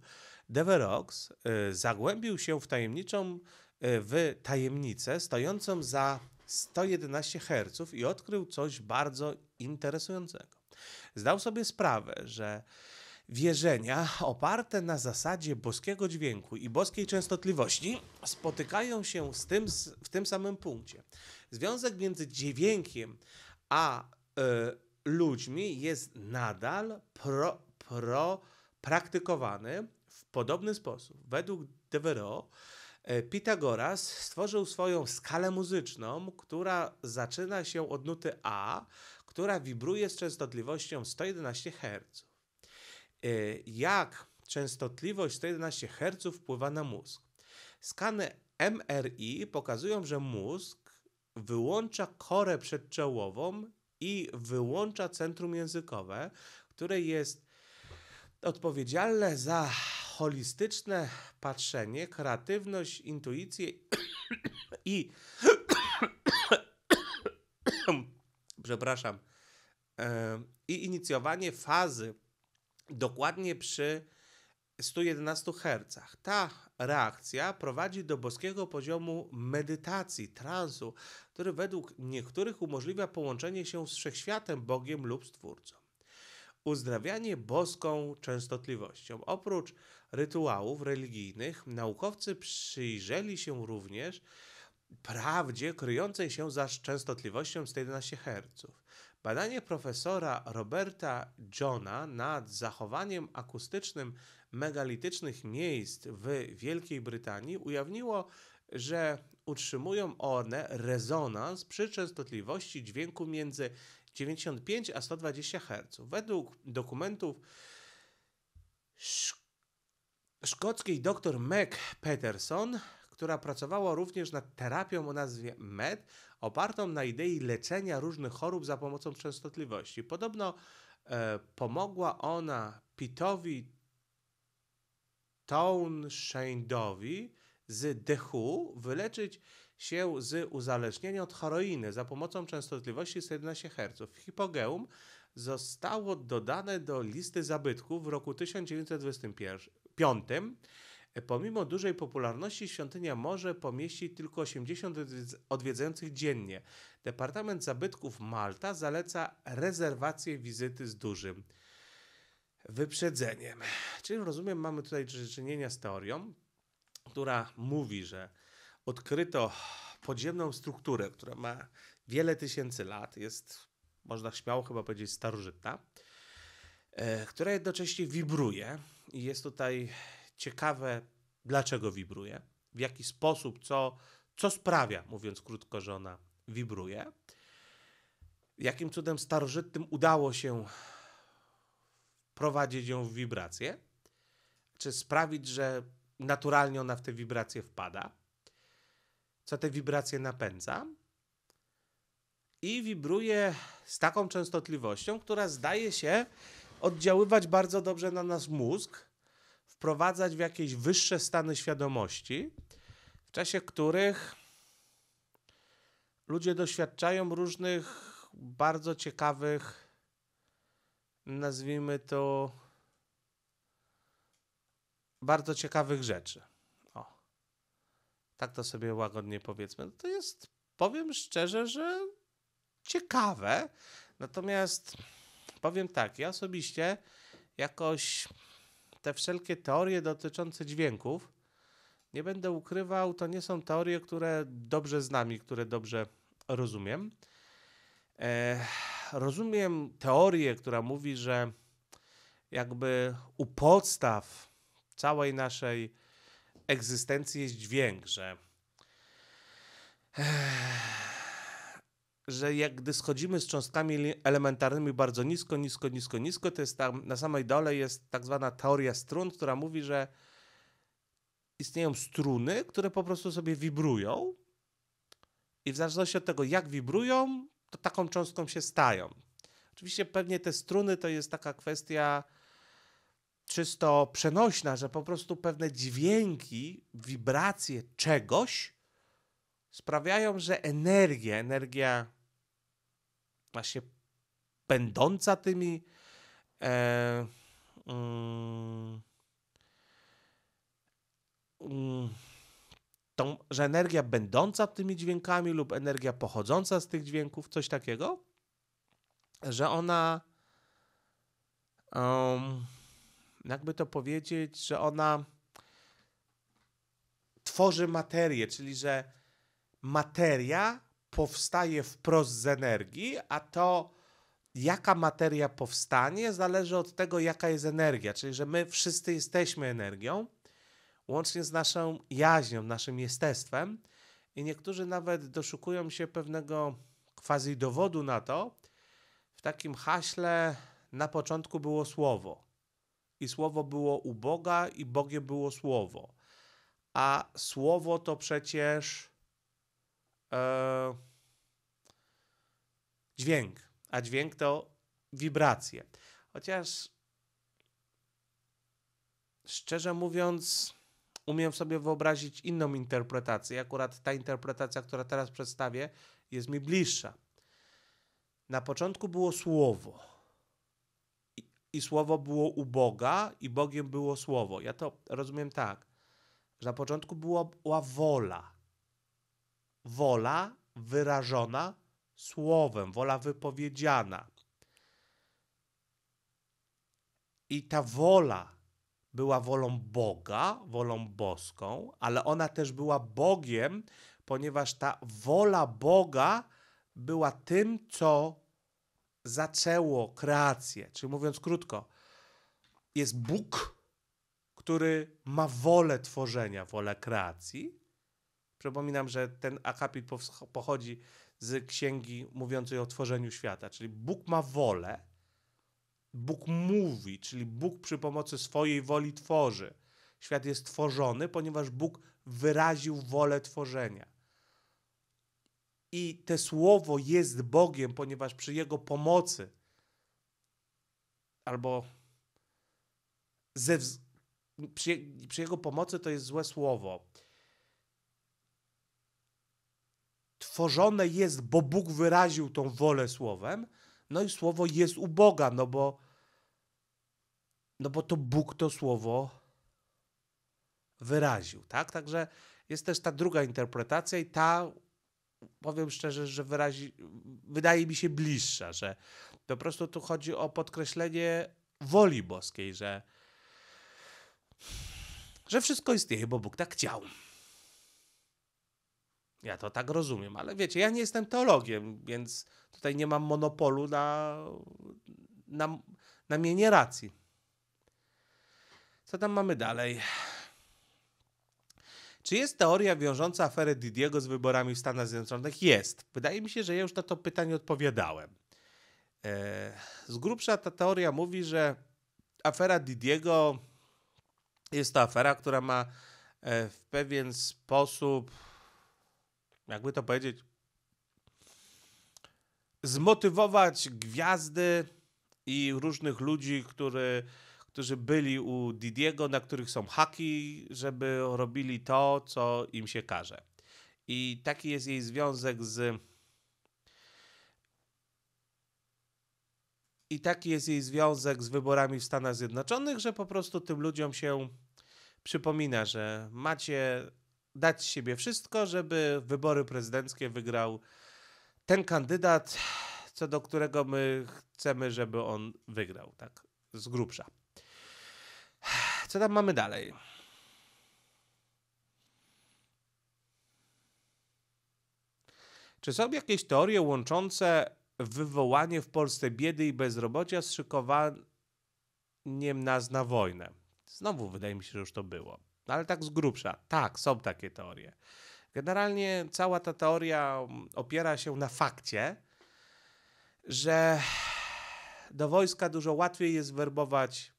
Deverox y, zagłębił się w tajemniczą y, w tajemnicę stojącą za 111 Hz i odkrył coś bardzo interesującego zdał sobie sprawę, że wierzenia oparte na zasadzie boskiego dźwięku i boskiej częstotliwości spotykają się z tym, w tym samym punkcie. Związek między dźwiękiem a y, ludźmi jest nadal pro, pro, praktykowany w podobny sposób. Według Devereux Pitagoras stworzył swoją skalę muzyczną, która zaczyna się od nuty A, która wibruje z częstotliwością 111 Hz. E, jak częstotliwość 111 Hz wpływa na mózg? Skany MRI pokazują, że mózg wyłącza korę przedczołową i wyłącza centrum językowe, które jest odpowiedzialne za holistyczne patrzenie, kreatywność, intuicję <coughs> i <coughs> <coughs> przepraszam, i inicjowanie fazy dokładnie przy 111 Hz. Ta reakcja prowadzi do boskiego poziomu medytacji, transu, który według niektórych umożliwia połączenie się z wszechświatem, Bogiem lub Stwórcą. Uzdrawianie boską częstotliwością. Oprócz rytuałów religijnych, naukowcy przyjrzeli się również prawdzie kryjącej się za częstotliwością 111 Hz. Badanie profesora Roberta Johna nad zachowaniem akustycznym megalitycznych miejsc w Wielkiej Brytanii ujawniło, że utrzymują one rezonans przy częstotliwości dźwięku między 95 a 120 Hz. Według dokumentów szkockiej dr Meg Peterson która pracowała również nad terapią o nazwie MED, opartą na idei leczenia różnych chorób za pomocą częstotliwości. Podobno e, pomogła ona Pitowi Townshendowi z dechu wyleczyć się z uzależnienia od heroiny za pomocą częstotliwości 17 Hz. Hipogeum zostało dodane do listy zabytków w roku 1925 Pomimo dużej popularności świątynia może pomieścić tylko 80 odwiedzających dziennie. Departament Zabytków Malta zaleca rezerwację wizyty z dużym wyprzedzeniem. Czyli rozumiem, mamy tutaj do czynienia z teorią, która mówi, że odkryto podziemną strukturę, która ma wiele tysięcy lat, jest, można śmiało chyba powiedzieć, starożytna, e, która jednocześnie wibruje i jest tutaj ciekawe, dlaczego wibruje, w jaki sposób, co, co sprawia, mówiąc krótko, że ona wibruje. Jakim cudem starożytnym udało się prowadzić ją w wibrację, czy sprawić, że naturalnie ona w te wibracje wpada, co te wibracje napędza i wibruje z taką częstotliwością, która zdaje się oddziaływać bardzo dobrze na nasz mózg, wprowadzać w jakieś wyższe stany świadomości, w czasie których ludzie doświadczają różnych bardzo ciekawych, nazwijmy to, bardzo ciekawych rzeczy. O, tak to sobie łagodnie powiedzmy. No to jest, powiem szczerze, że ciekawe. Natomiast powiem tak, ja osobiście jakoś te wszelkie teorie dotyczące dźwięków, nie będę ukrywał, to nie są teorie, które dobrze znam i które dobrze rozumiem. E, rozumiem teorię, która mówi, że jakby u podstaw całej naszej egzystencji jest dźwięk, że. E, że jak gdy schodzimy z cząstkami elementarnymi bardzo nisko, nisko, nisko, nisko, to jest tam, na samej dole jest tak zwana teoria strun, która mówi, że istnieją struny, które po prostu sobie wibrują i w zależności od tego, jak wibrują, to taką cząstką się stają. Oczywiście pewnie te struny to jest taka kwestia czysto przenośna, że po prostu pewne dźwięki, wibracje czegoś sprawiają, że energia, energia właśnie będąca tymi e, mm, mm, tą, że energia będąca tymi dźwiękami lub energia pochodząca z tych dźwięków, coś takiego, że ona um, jakby to powiedzieć, że ona tworzy materię, czyli że materia powstaje wprost z energii, a to jaka materia powstanie zależy od tego, jaka jest energia, czyli że my wszyscy jesteśmy energią, łącznie z naszą jaźnią, naszym jestestwem i niektórzy nawet doszukują się pewnego quasi dowodu na to, w takim haśle na początku było słowo i słowo było u Boga i Bogie było słowo. A słowo to przecież e, dźwięk, a dźwięk to wibracje. Chociaż szczerze mówiąc, umiem sobie wyobrazić inną interpretację. Akurat ta interpretacja, która teraz przedstawię, jest mi bliższa. Na początku było słowo. I, I słowo było u Boga, i Bogiem było słowo. Ja to rozumiem tak, że na początku była, była wola. Wola wyrażona słowem, wola wypowiedziana. I ta wola była wolą Boga, wolą boską, ale ona też była Bogiem, ponieważ ta wola Boga była tym, co zaczęło kreację. Czyli mówiąc krótko, jest Bóg, który ma wolę tworzenia, wolę kreacji. Przypominam, że ten akapit pochodzi z księgi mówiącej o tworzeniu świata. Czyli Bóg ma wolę, Bóg mówi, czyli Bóg przy pomocy swojej woli tworzy. Świat jest tworzony, ponieważ Bóg wyraził wolę tworzenia. I te słowo jest Bogiem, ponieważ przy Jego pomocy albo ze, przy, przy Jego pomocy to jest złe słowo tworzone jest, bo Bóg wyraził tą wolę słowem, no i słowo jest u Boga, no bo, no bo to Bóg to słowo wyraził, tak? Także jest też ta druga interpretacja i ta, powiem szczerze, że wyrazi, wydaje mi się bliższa, że po prostu tu chodzi o podkreślenie woli boskiej, że, że wszystko istnieje, bo Bóg tak chciał. Ja to tak rozumiem, ale wiecie, ja nie jestem teologiem, więc tutaj nie mam monopolu na, na, na mienie racji. Co tam mamy dalej? Czy jest teoria wiążąca aferę Didiego z wyborami w Stanach Zjednoczonych? Jest. Wydaje mi się, że ja już na to pytanie odpowiadałem. E, z grubsza ta teoria mówi, że afera Didiego jest to afera, która ma e, w pewien sposób jakby to powiedzieć, zmotywować gwiazdy i różnych ludzi, który, którzy byli u Didiego, na których są haki, żeby robili to, co im się każe. I taki jest jej związek z. I taki jest jej związek z wyborami w Stanach Zjednoczonych, że po prostu tym ludziom się przypomina, że macie dać z siebie wszystko, żeby wybory prezydenckie wygrał ten kandydat, co do którego my chcemy, żeby on wygrał, tak z grubsza. Co tam mamy dalej? Czy są jakieś teorie łączące wywołanie w Polsce biedy i bezrobocia z szykowaniem nas na wojnę? Znowu wydaje mi się, że już to było. No, ale tak z grubsza. Tak, są takie teorie. Generalnie cała ta teoria mm, opiera się na fakcie, że do wojska dużo łatwiej jest werbować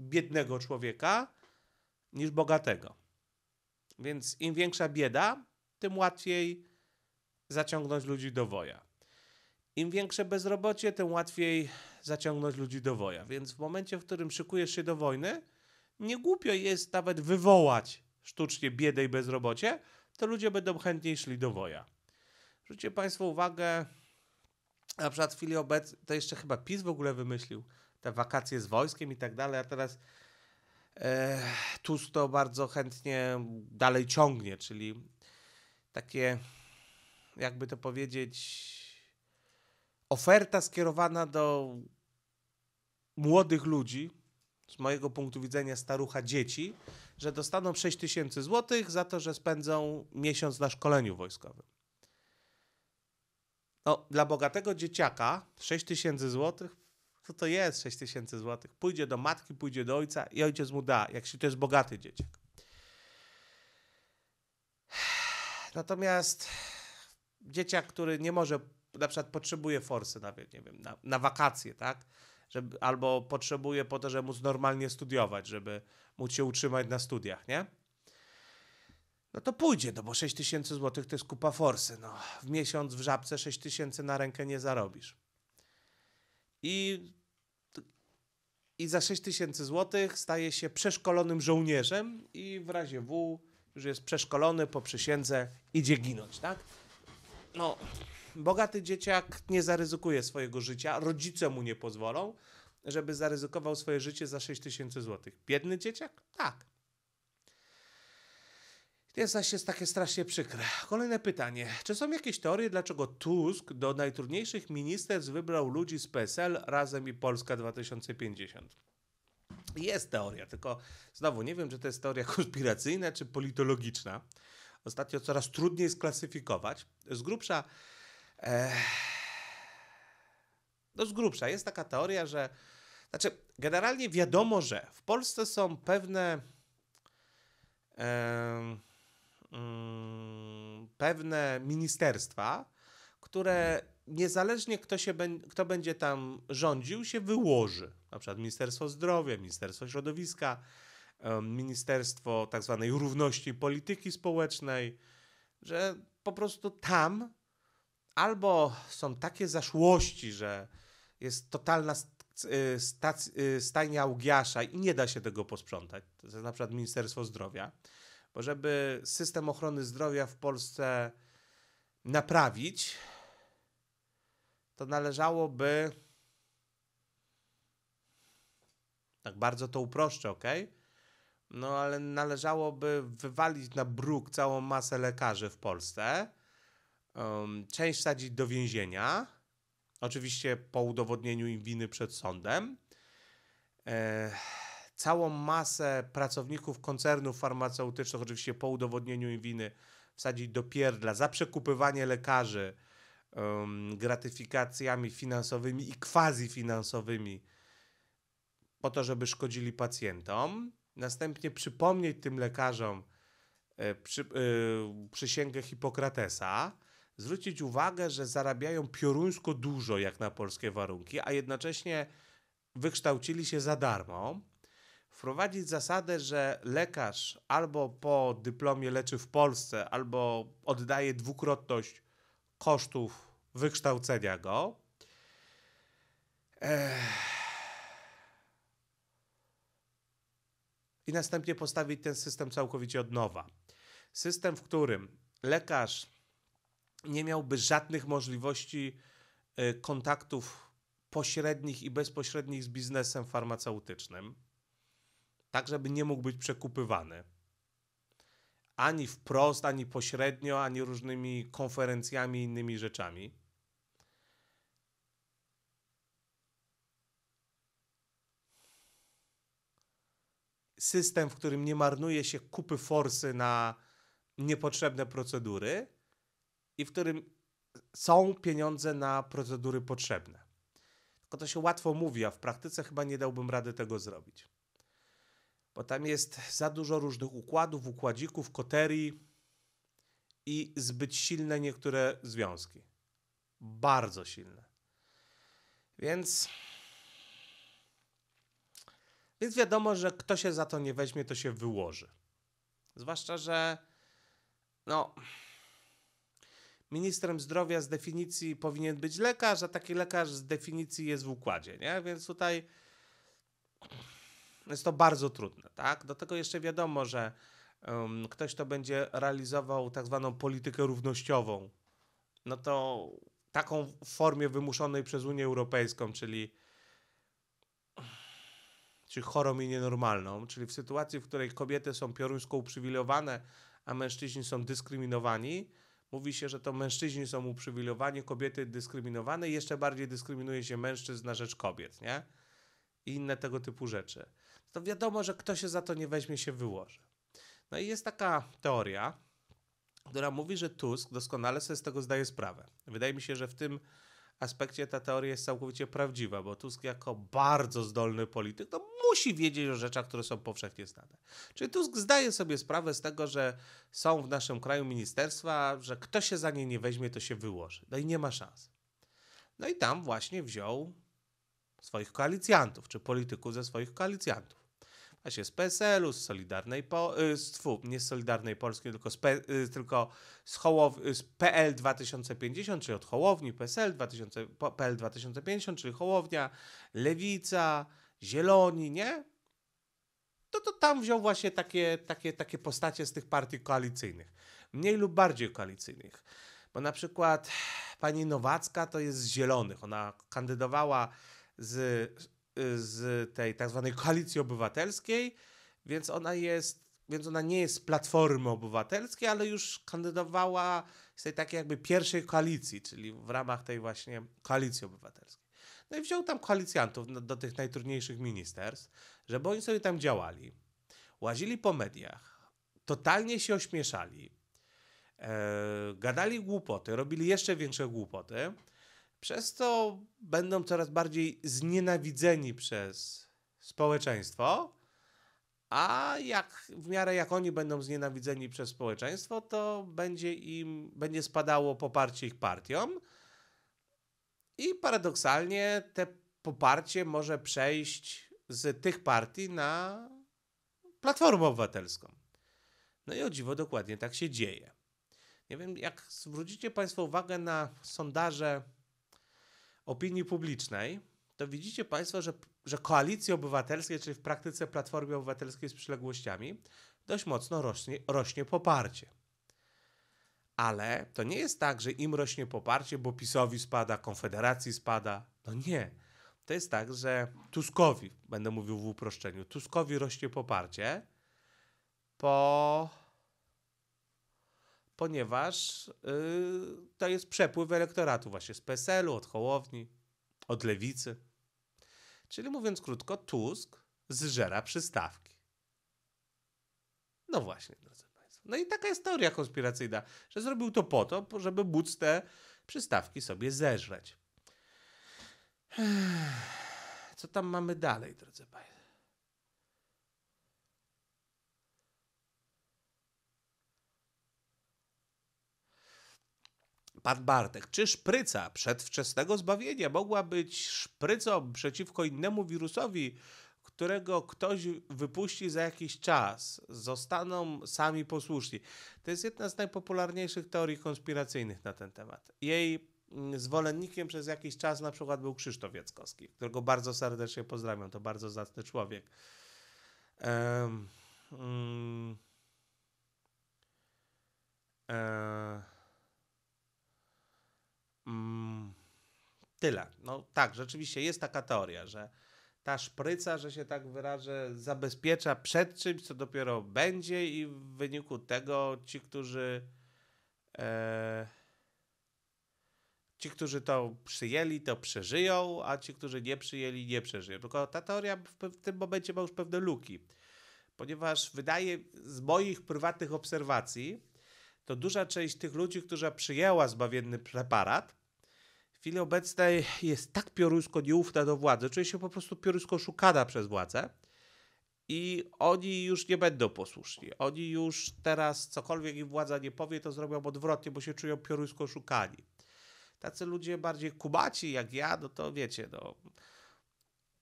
biednego człowieka niż bogatego. Więc im większa bieda, tym łatwiej zaciągnąć ludzi do woja. Im większe bezrobocie, tym łatwiej zaciągnąć ludzi do woja. Więc w momencie, w którym szykujesz się do wojny, nie głupio jest nawet wywołać sztucznie biedę i bezrobocie, to ludzie będą chętniej szli do woja. Zwróćcie Państwo uwagę, na przykład w chwili obecnej, to jeszcze chyba PiS w ogóle wymyślił, te wakacje z wojskiem i tak dalej, a teraz e, TUS to bardzo chętnie dalej ciągnie, czyli takie, jakby to powiedzieć, oferta skierowana do młodych ludzi, z mojego punktu widzenia starucha dzieci, że dostaną 6 tysięcy złotych za to, że spędzą miesiąc na szkoleniu wojskowym. No, dla bogatego dzieciaka 6 tysięcy złotych, co to jest 6 tysięcy złotych? Pójdzie do matki, pójdzie do ojca i ojciec mu da, jak się to jest bogaty dzieciak. Natomiast dzieciak, który nie może, na przykład potrzebuje forsy nawet, nie wiem, na, na wakacje, tak? żeby, albo potrzebuje po to, żeby móc normalnie studiować, żeby móc się utrzymać na studiach, nie? No to pójdzie, no bo 6 tysięcy złotych to jest kupa forsy. No, w miesiąc w żabce 6 tysięcy na rękę nie zarobisz. I, i za 6 tysięcy złotych staje się przeszkolonym żołnierzem i w razie W już jest przeszkolony po przysiędze, idzie ginąć, tak? No, bogaty dzieciak nie zaryzykuje swojego życia, rodzice mu nie pozwolą, żeby zaryzykował swoje życie za 6 tysięcy złotych. Biedny dzieciak? Tak. Jest zaś jest takie strasznie przykre. Kolejne pytanie. Czy są jakieś teorie, dlaczego Tusk do najtrudniejszych ministerstw wybrał ludzi z PSL razem i Polska 2050? Jest teoria, tylko znowu nie wiem, czy to jest teoria konspiracyjna czy politologiczna. Ostatnio coraz trudniej sklasyfikować. Z grubsza no z grubsza jest taka teoria, że znaczy generalnie wiadomo, że w Polsce są pewne e, mm, pewne ministerstwa, które niezależnie kto, się kto będzie tam rządził, się wyłoży. Na przykład Ministerstwo Zdrowia, Ministerstwo Środowiska, Ministerstwo tak zwanej Równości Polityki Społecznej, że po prostu tam albo są takie zaszłości, że jest totalna y, y, stajnia ugiasza i nie da się tego posprzątać, to jest na przykład Ministerstwo Zdrowia, bo żeby system ochrony zdrowia w Polsce naprawić, to należałoby tak bardzo to uproszczę, ok? No ale należałoby wywalić na bruk całą masę lekarzy w Polsce, um, część sadzić do więzienia, oczywiście po udowodnieniu im winy przed sądem. E, całą masę pracowników koncernów farmaceutycznych, oczywiście po udowodnieniu im winy, wsadzić do pierdla za przekupywanie lekarzy um, gratyfikacjami finansowymi i quasi-finansowymi po to, żeby szkodzili pacjentom. Następnie przypomnieć tym lekarzom, e, przy, e, przysięgę Hipokratesa, zwrócić uwagę, że zarabiają pioruńsko dużo jak na polskie warunki, a jednocześnie wykształcili się za darmo. Wprowadzić zasadę, że lekarz albo po dyplomie leczy w Polsce, albo oddaje dwukrotność kosztów wykształcenia go. I następnie postawić ten system całkowicie od nowa. System, w którym lekarz nie miałby żadnych możliwości e, kontaktów pośrednich i bezpośrednich z biznesem farmaceutycznym, tak żeby nie mógł być przekupywany. Ani wprost, ani pośrednio, ani różnymi konferencjami i innymi rzeczami. System, w którym nie marnuje się kupy forsy na niepotrzebne procedury, i w którym są pieniądze na procedury potrzebne. Tylko to się łatwo mówi, a w praktyce chyba nie dałbym rady tego zrobić. Bo tam jest za dużo różnych układów, układzików, koterii i zbyt silne niektóre związki. Bardzo silne. Więc. Więc wiadomo, że kto się za to nie weźmie, to się wyłoży. Zwłaszcza, że. No ministrem zdrowia z definicji powinien być lekarz, a taki lekarz z definicji jest w układzie, nie? Więc tutaj jest to bardzo trudne, tak? Do tego jeszcze wiadomo, że um, ktoś, kto będzie realizował tak zwaną politykę równościową, no to taką w formie wymuszonej przez Unię Europejską, czyli czyli chorą i nienormalną, czyli w sytuacji, w której kobiety są pioruńsko uprzywilejowane, a mężczyźni są dyskryminowani, Mówi się, że to mężczyźni są uprzywilejowani, kobiety dyskryminowane i jeszcze bardziej dyskryminuje się mężczyzn na rzecz kobiet, nie? I inne tego typu rzeczy. No to wiadomo, że kto się za to nie weźmie, się wyłoży. No i jest taka teoria, która mówi, że Tusk doskonale sobie z tego zdaje sprawę. Wydaje mi się, że w tym aspekcie ta teoria jest całkowicie prawdziwa, bo Tusk jako bardzo zdolny polityk to musi wiedzieć o rzeczach, które są powszechnie znane. Czyli Tusk zdaje sobie sprawę z tego, że są w naszym kraju ministerstwa, że kto się za nie nie weźmie, to się wyłoży. No i nie ma szans. No i tam właśnie wziął swoich koalicjantów, czy polityków ze swoich koalicjantów a się z PSL-u, z Solidarnej po, y, z, tfu, nie z Solidarnej Polski, tylko z, y, tylko z, Hołow, y, z PL 2050, czyli od Hołowni, PSL 2000, PL 2050, czyli Hołownia, Lewica, Zieloni, nie? to to tam wziął właśnie takie, takie, takie postacie z tych partii koalicyjnych. Mniej lub bardziej koalicyjnych. Bo na przykład pani Nowacka to jest z Zielonych. Ona kandydowała z z tej tak zwanej koalicji obywatelskiej, więc ona jest, więc ona nie jest z platformy obywatelskiej, ale już kandydowała z tej takiej jakby pierwszej koalicji, czyli w ramach tej właśnie koalicji obywatelskiej. No i wziął tam koalicjantów do tych najtrudniejszych ministerstw, żeby oni sobie tam działali. Łazili po mediach, totalnie się ośmieszali, e, gadali głupoty, robili jeszcze większe głupoty, przez to będą coraz bardziej znienawidzeni przez społeczeństwo, a jak w miarę jak oni będą znienawidzeni przez społeczeństwo, to będzie im będzie spadało poparcie ich partiom. I paradoksalnie te poparcie może przejść z tych partii na Platformę Obywatelską. No i o dziwo dokładnie tak się dzieje. Nie wiem, jak zwrócicie Państwo uwagę na sondaże opinii publicznej, to widzicie Państwo, że, że koalicji obywatelskiej, czyli w praktyce Platformy Obywatelskiej z przyległościami, dość mocno rośnie, rośnie poparcie. Ale to nie jest tak, że im rośnie poparcie, bo PiSowi spada, Konfederacji spada. No nie. To jest tak, że Tuskowi, będę mówił w uproszczeniu, Tuskowi rośnie poparcie po ponieważ yy, to jest przepływ elektoratu właśnie z PSL-u, od Hołowni, od Lewicy. Czyli mówiąc krótko, Tusk zżera przystawki. No właśnie, drodzy Państwo. No i taka jest teoria konspiracyjna, że zrobił to po to, żeby móc te przystawki sobie zeżreć. Co tam mamy dalej, drodzy Państwo? Pan Bartek, czy szpryca przedwczesnego zbawienia mogła być szprycą przeciwko innemu wirusowi, którego ktoś wypuści za jakiś czas? Zostaną sami posłuszni. To jest jedna z najpopularniejszych teorii konspiracyjnych na ten temat. Jej mm, zwolennikiem przez jakiś czas na przykład był Krzysztof Jackowski, którego bardzo serdecznie pozdrawiam. To bardzo zacny człowiek. Um, um, um Tyle. No tak, rzeczywiście jest taka teoria, że ta szpryca, że się tak wyrażę, zabezpiecza przed czymś, co dopiero będzie, i w wyniku tego ci, którzy. E, ci, którzy to przyjęli, to przeżyją, a ci, którzy nie przyjęli, nie przeżyją. Tylko ta teoria w, w tym momencie ma już pewne luki, ponieważ wydaje z moich prywatnych obserwacji, to duża część tych ludzi, która przyjęła zbawienny preparat, chwili obecnej jest tak piorusko nieufna do władzy, czyli się po prostu piorusko szukana przez władzę i oni już nie będą posłuszni. Oni już teraz cokolwiek im władza nie powie, to zrobią odwrotnie, bo się czują piorusko szukani. Tacy ludzie bardziej kubaci jak ja, no to wiecie, no...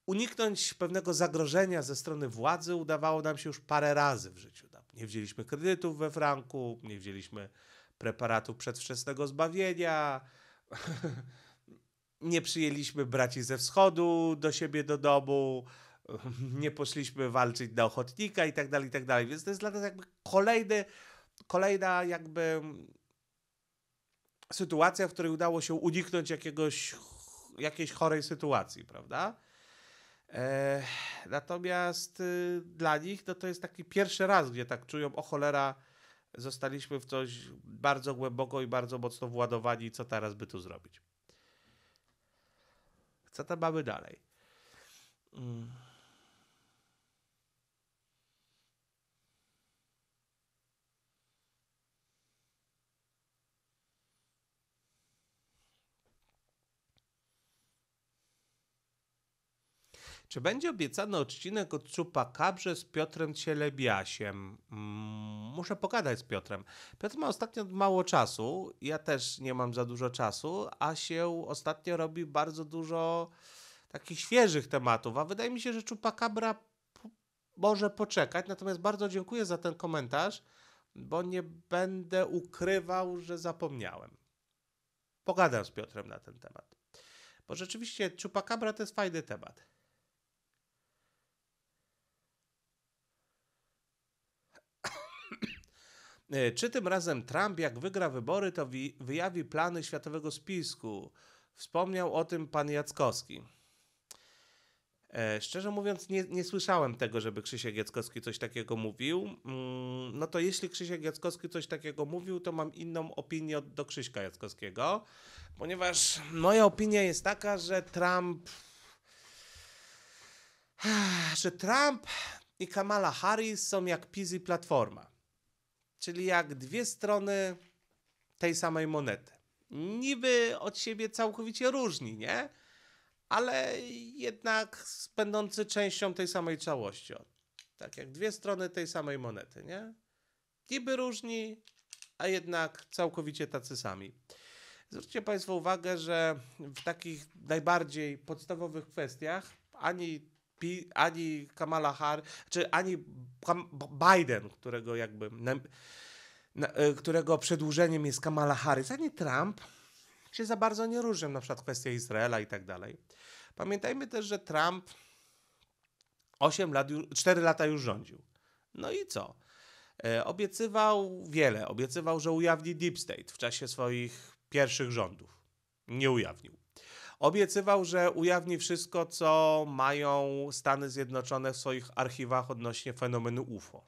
Uniknąć pewnego zagrożenia ze strony władzy udawało nam się już parę razy w życiu. Nie wzięliśmy kredytów we franku, nie wzięliśmy preparatów przedwczesnego zbawienia, <laughs> nie przyjęliśmy braci ze wschodu do siebie do domu, <laughs> nie poszliśmy walczyć na ochotnika i tak dalej, i tak dalej. Więc to jest dla nas jakby kolejny, kolejna jakby sytuacja, w której udało się uniknąć jakiegoś, jakiejś chorej sytuacji, prawda? E, natomiast y, dla nich no, to jest taki pierwszy raz, gdzie tak czują, o cholera, zostaliśmy w coś bardzo głęboko i bardzo mocno władowani, co teraz by tu zrobić. Co te baby dalej. Mm. Czy będzie obiecany odcinek od Czupa Kabrze z Piotrem Cielebiasiem? Mm muszę pogadać z Piotrem. Piotr ma ostatnio mało czasu, ja też nie mam za dużo czasu, a się ostatnio robi bardzo dużo takich świeżych tematów, a wydaje mi się, że Czupakabra może poczekać, natomiast bardzo dziękuję za ten komentarz, bo nie będę ukrywał, że zapomniałem. Pogadam z Piotrem na ten temat. Bo rzeczywiście Czupakabra to jest fajny temat. E, czy tym razem Trump, jak wygra wybory, to wyjawi plany światowego spisku? Wspomniał o tym pan Jackowski. E, szczerze mówiąc, nie, nie, słyszałem tego, żeby Krzysiek Jackowski coś takiego mówił. Mm, no to jeśli Krzysiek Jackowski coś takiego mówił, to mam inną opinię do Krzyśka Jackowskiego, ponieważ moja opinia jest taka, że Trump. <sighs> że Trump i Kamala Harris są jak PiS i Platforma czyli jak dwie strony tej samej monety. Niby od siebie całkowicie różni, nie? Ale jednak będący częścią tej samej całości. Tak jak dwie strony tej samej monety, nie? Niby różni, a jednak całkowicie tacy sami. Zwróćcie Państwo uwagę, że w takich najbardziej podstawowych kwestiach ani ani Kamala Harris, czy ani Biden, którego jakby, e, którego przedłużeniem jest Kamala Harris, ani Trump się za bardzo nie różnią, na przykład kwestia Izraela i tak dalej. Pamiętajmy też, że Trump 8 lat, 4 lata już rządził. No i co? E, obiecywał wiele. Obiecywał, że ujawni Deep State w czasie swoich pierwszych rządów. Nie ujawnił. Obiecywał, że ujawni wszystko, co mają Stany Zjednoczone w swoich archiwach odnośnie fenomenu UFO.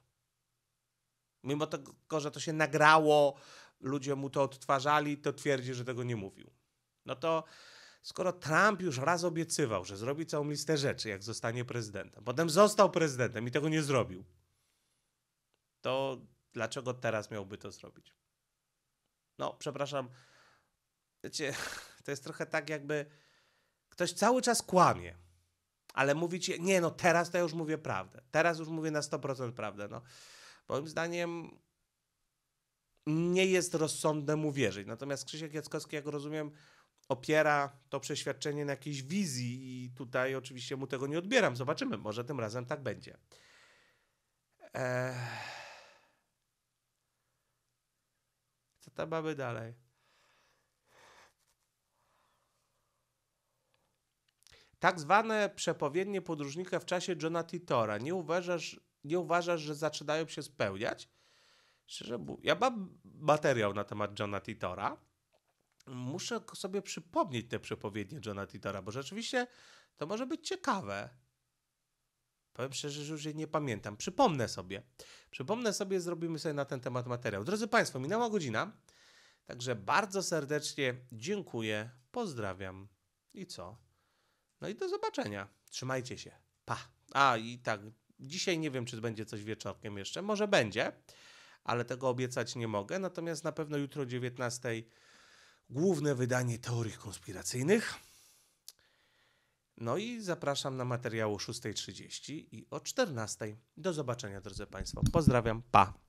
Mimo tego, że to się nagrało, ludzie mu to odtwarzali, to twierdzi, że tego nie mówił. No to skoro Trump już raz obiecywał, że zrobi całą listę rzeczy, jak zostanie prezydentem, potem został prezydentem i tego nie zrobił, to dlaczego teraz miałby to zrobić? No, przepraszam, wiecie, to jest trochę tak, jakby ktoś cały czas kłamie, ale mówi ci, nie no, teraz to ja już mówię prawdę. Teraz już mówię na 100% prawdę. No. Moim zdaniem nie jest rozsądne mu wierzyć. Natomiast Krzysiek Jackowski, jak rozumiem, opiera to przeświadczenie na jakiejś wizji i tutaj oczywiście mu tego nie odbieram. Zobaczymy, może tym razem tak będzie. Eee... Co ta mamy dalej? Tak zwane przepowiednie podróżnika w czasie Johna Titora. Nie uważasz, nie uważasz, że zaczynają się spełniać? Szczerze mówiąc, ja mam materiał na temat Johna Titora. Muszę sobie przypomnieć te przepowiednie Johna Titora, bo rzeczywiście to może być ciekawe. Powiem szczerze, że już jej nie pamiętam. Przypomnę sobie. Przypomnę sobie, zrobimy sobie na ten temat materiał. Drodzy Państwo, minęła godzina, także bardzo serdecznie dziękuję, pozdrawiam i co? No i do zobaczenia. Trzymajcie się. Pa. A i tak, dzisiaj nie wiem, czy będzie coś wieczorkiem jeszcze. Może będzie, ale tego obiecać nie mogę. Natomiast na pewno jutro o 19 główne wydanie teorii konspiracyjnych. No i zapraszam na materiał o 6.30 i o 14.00. Do zobaczenia, drodzy Państwo. Pozdrawiam, pa!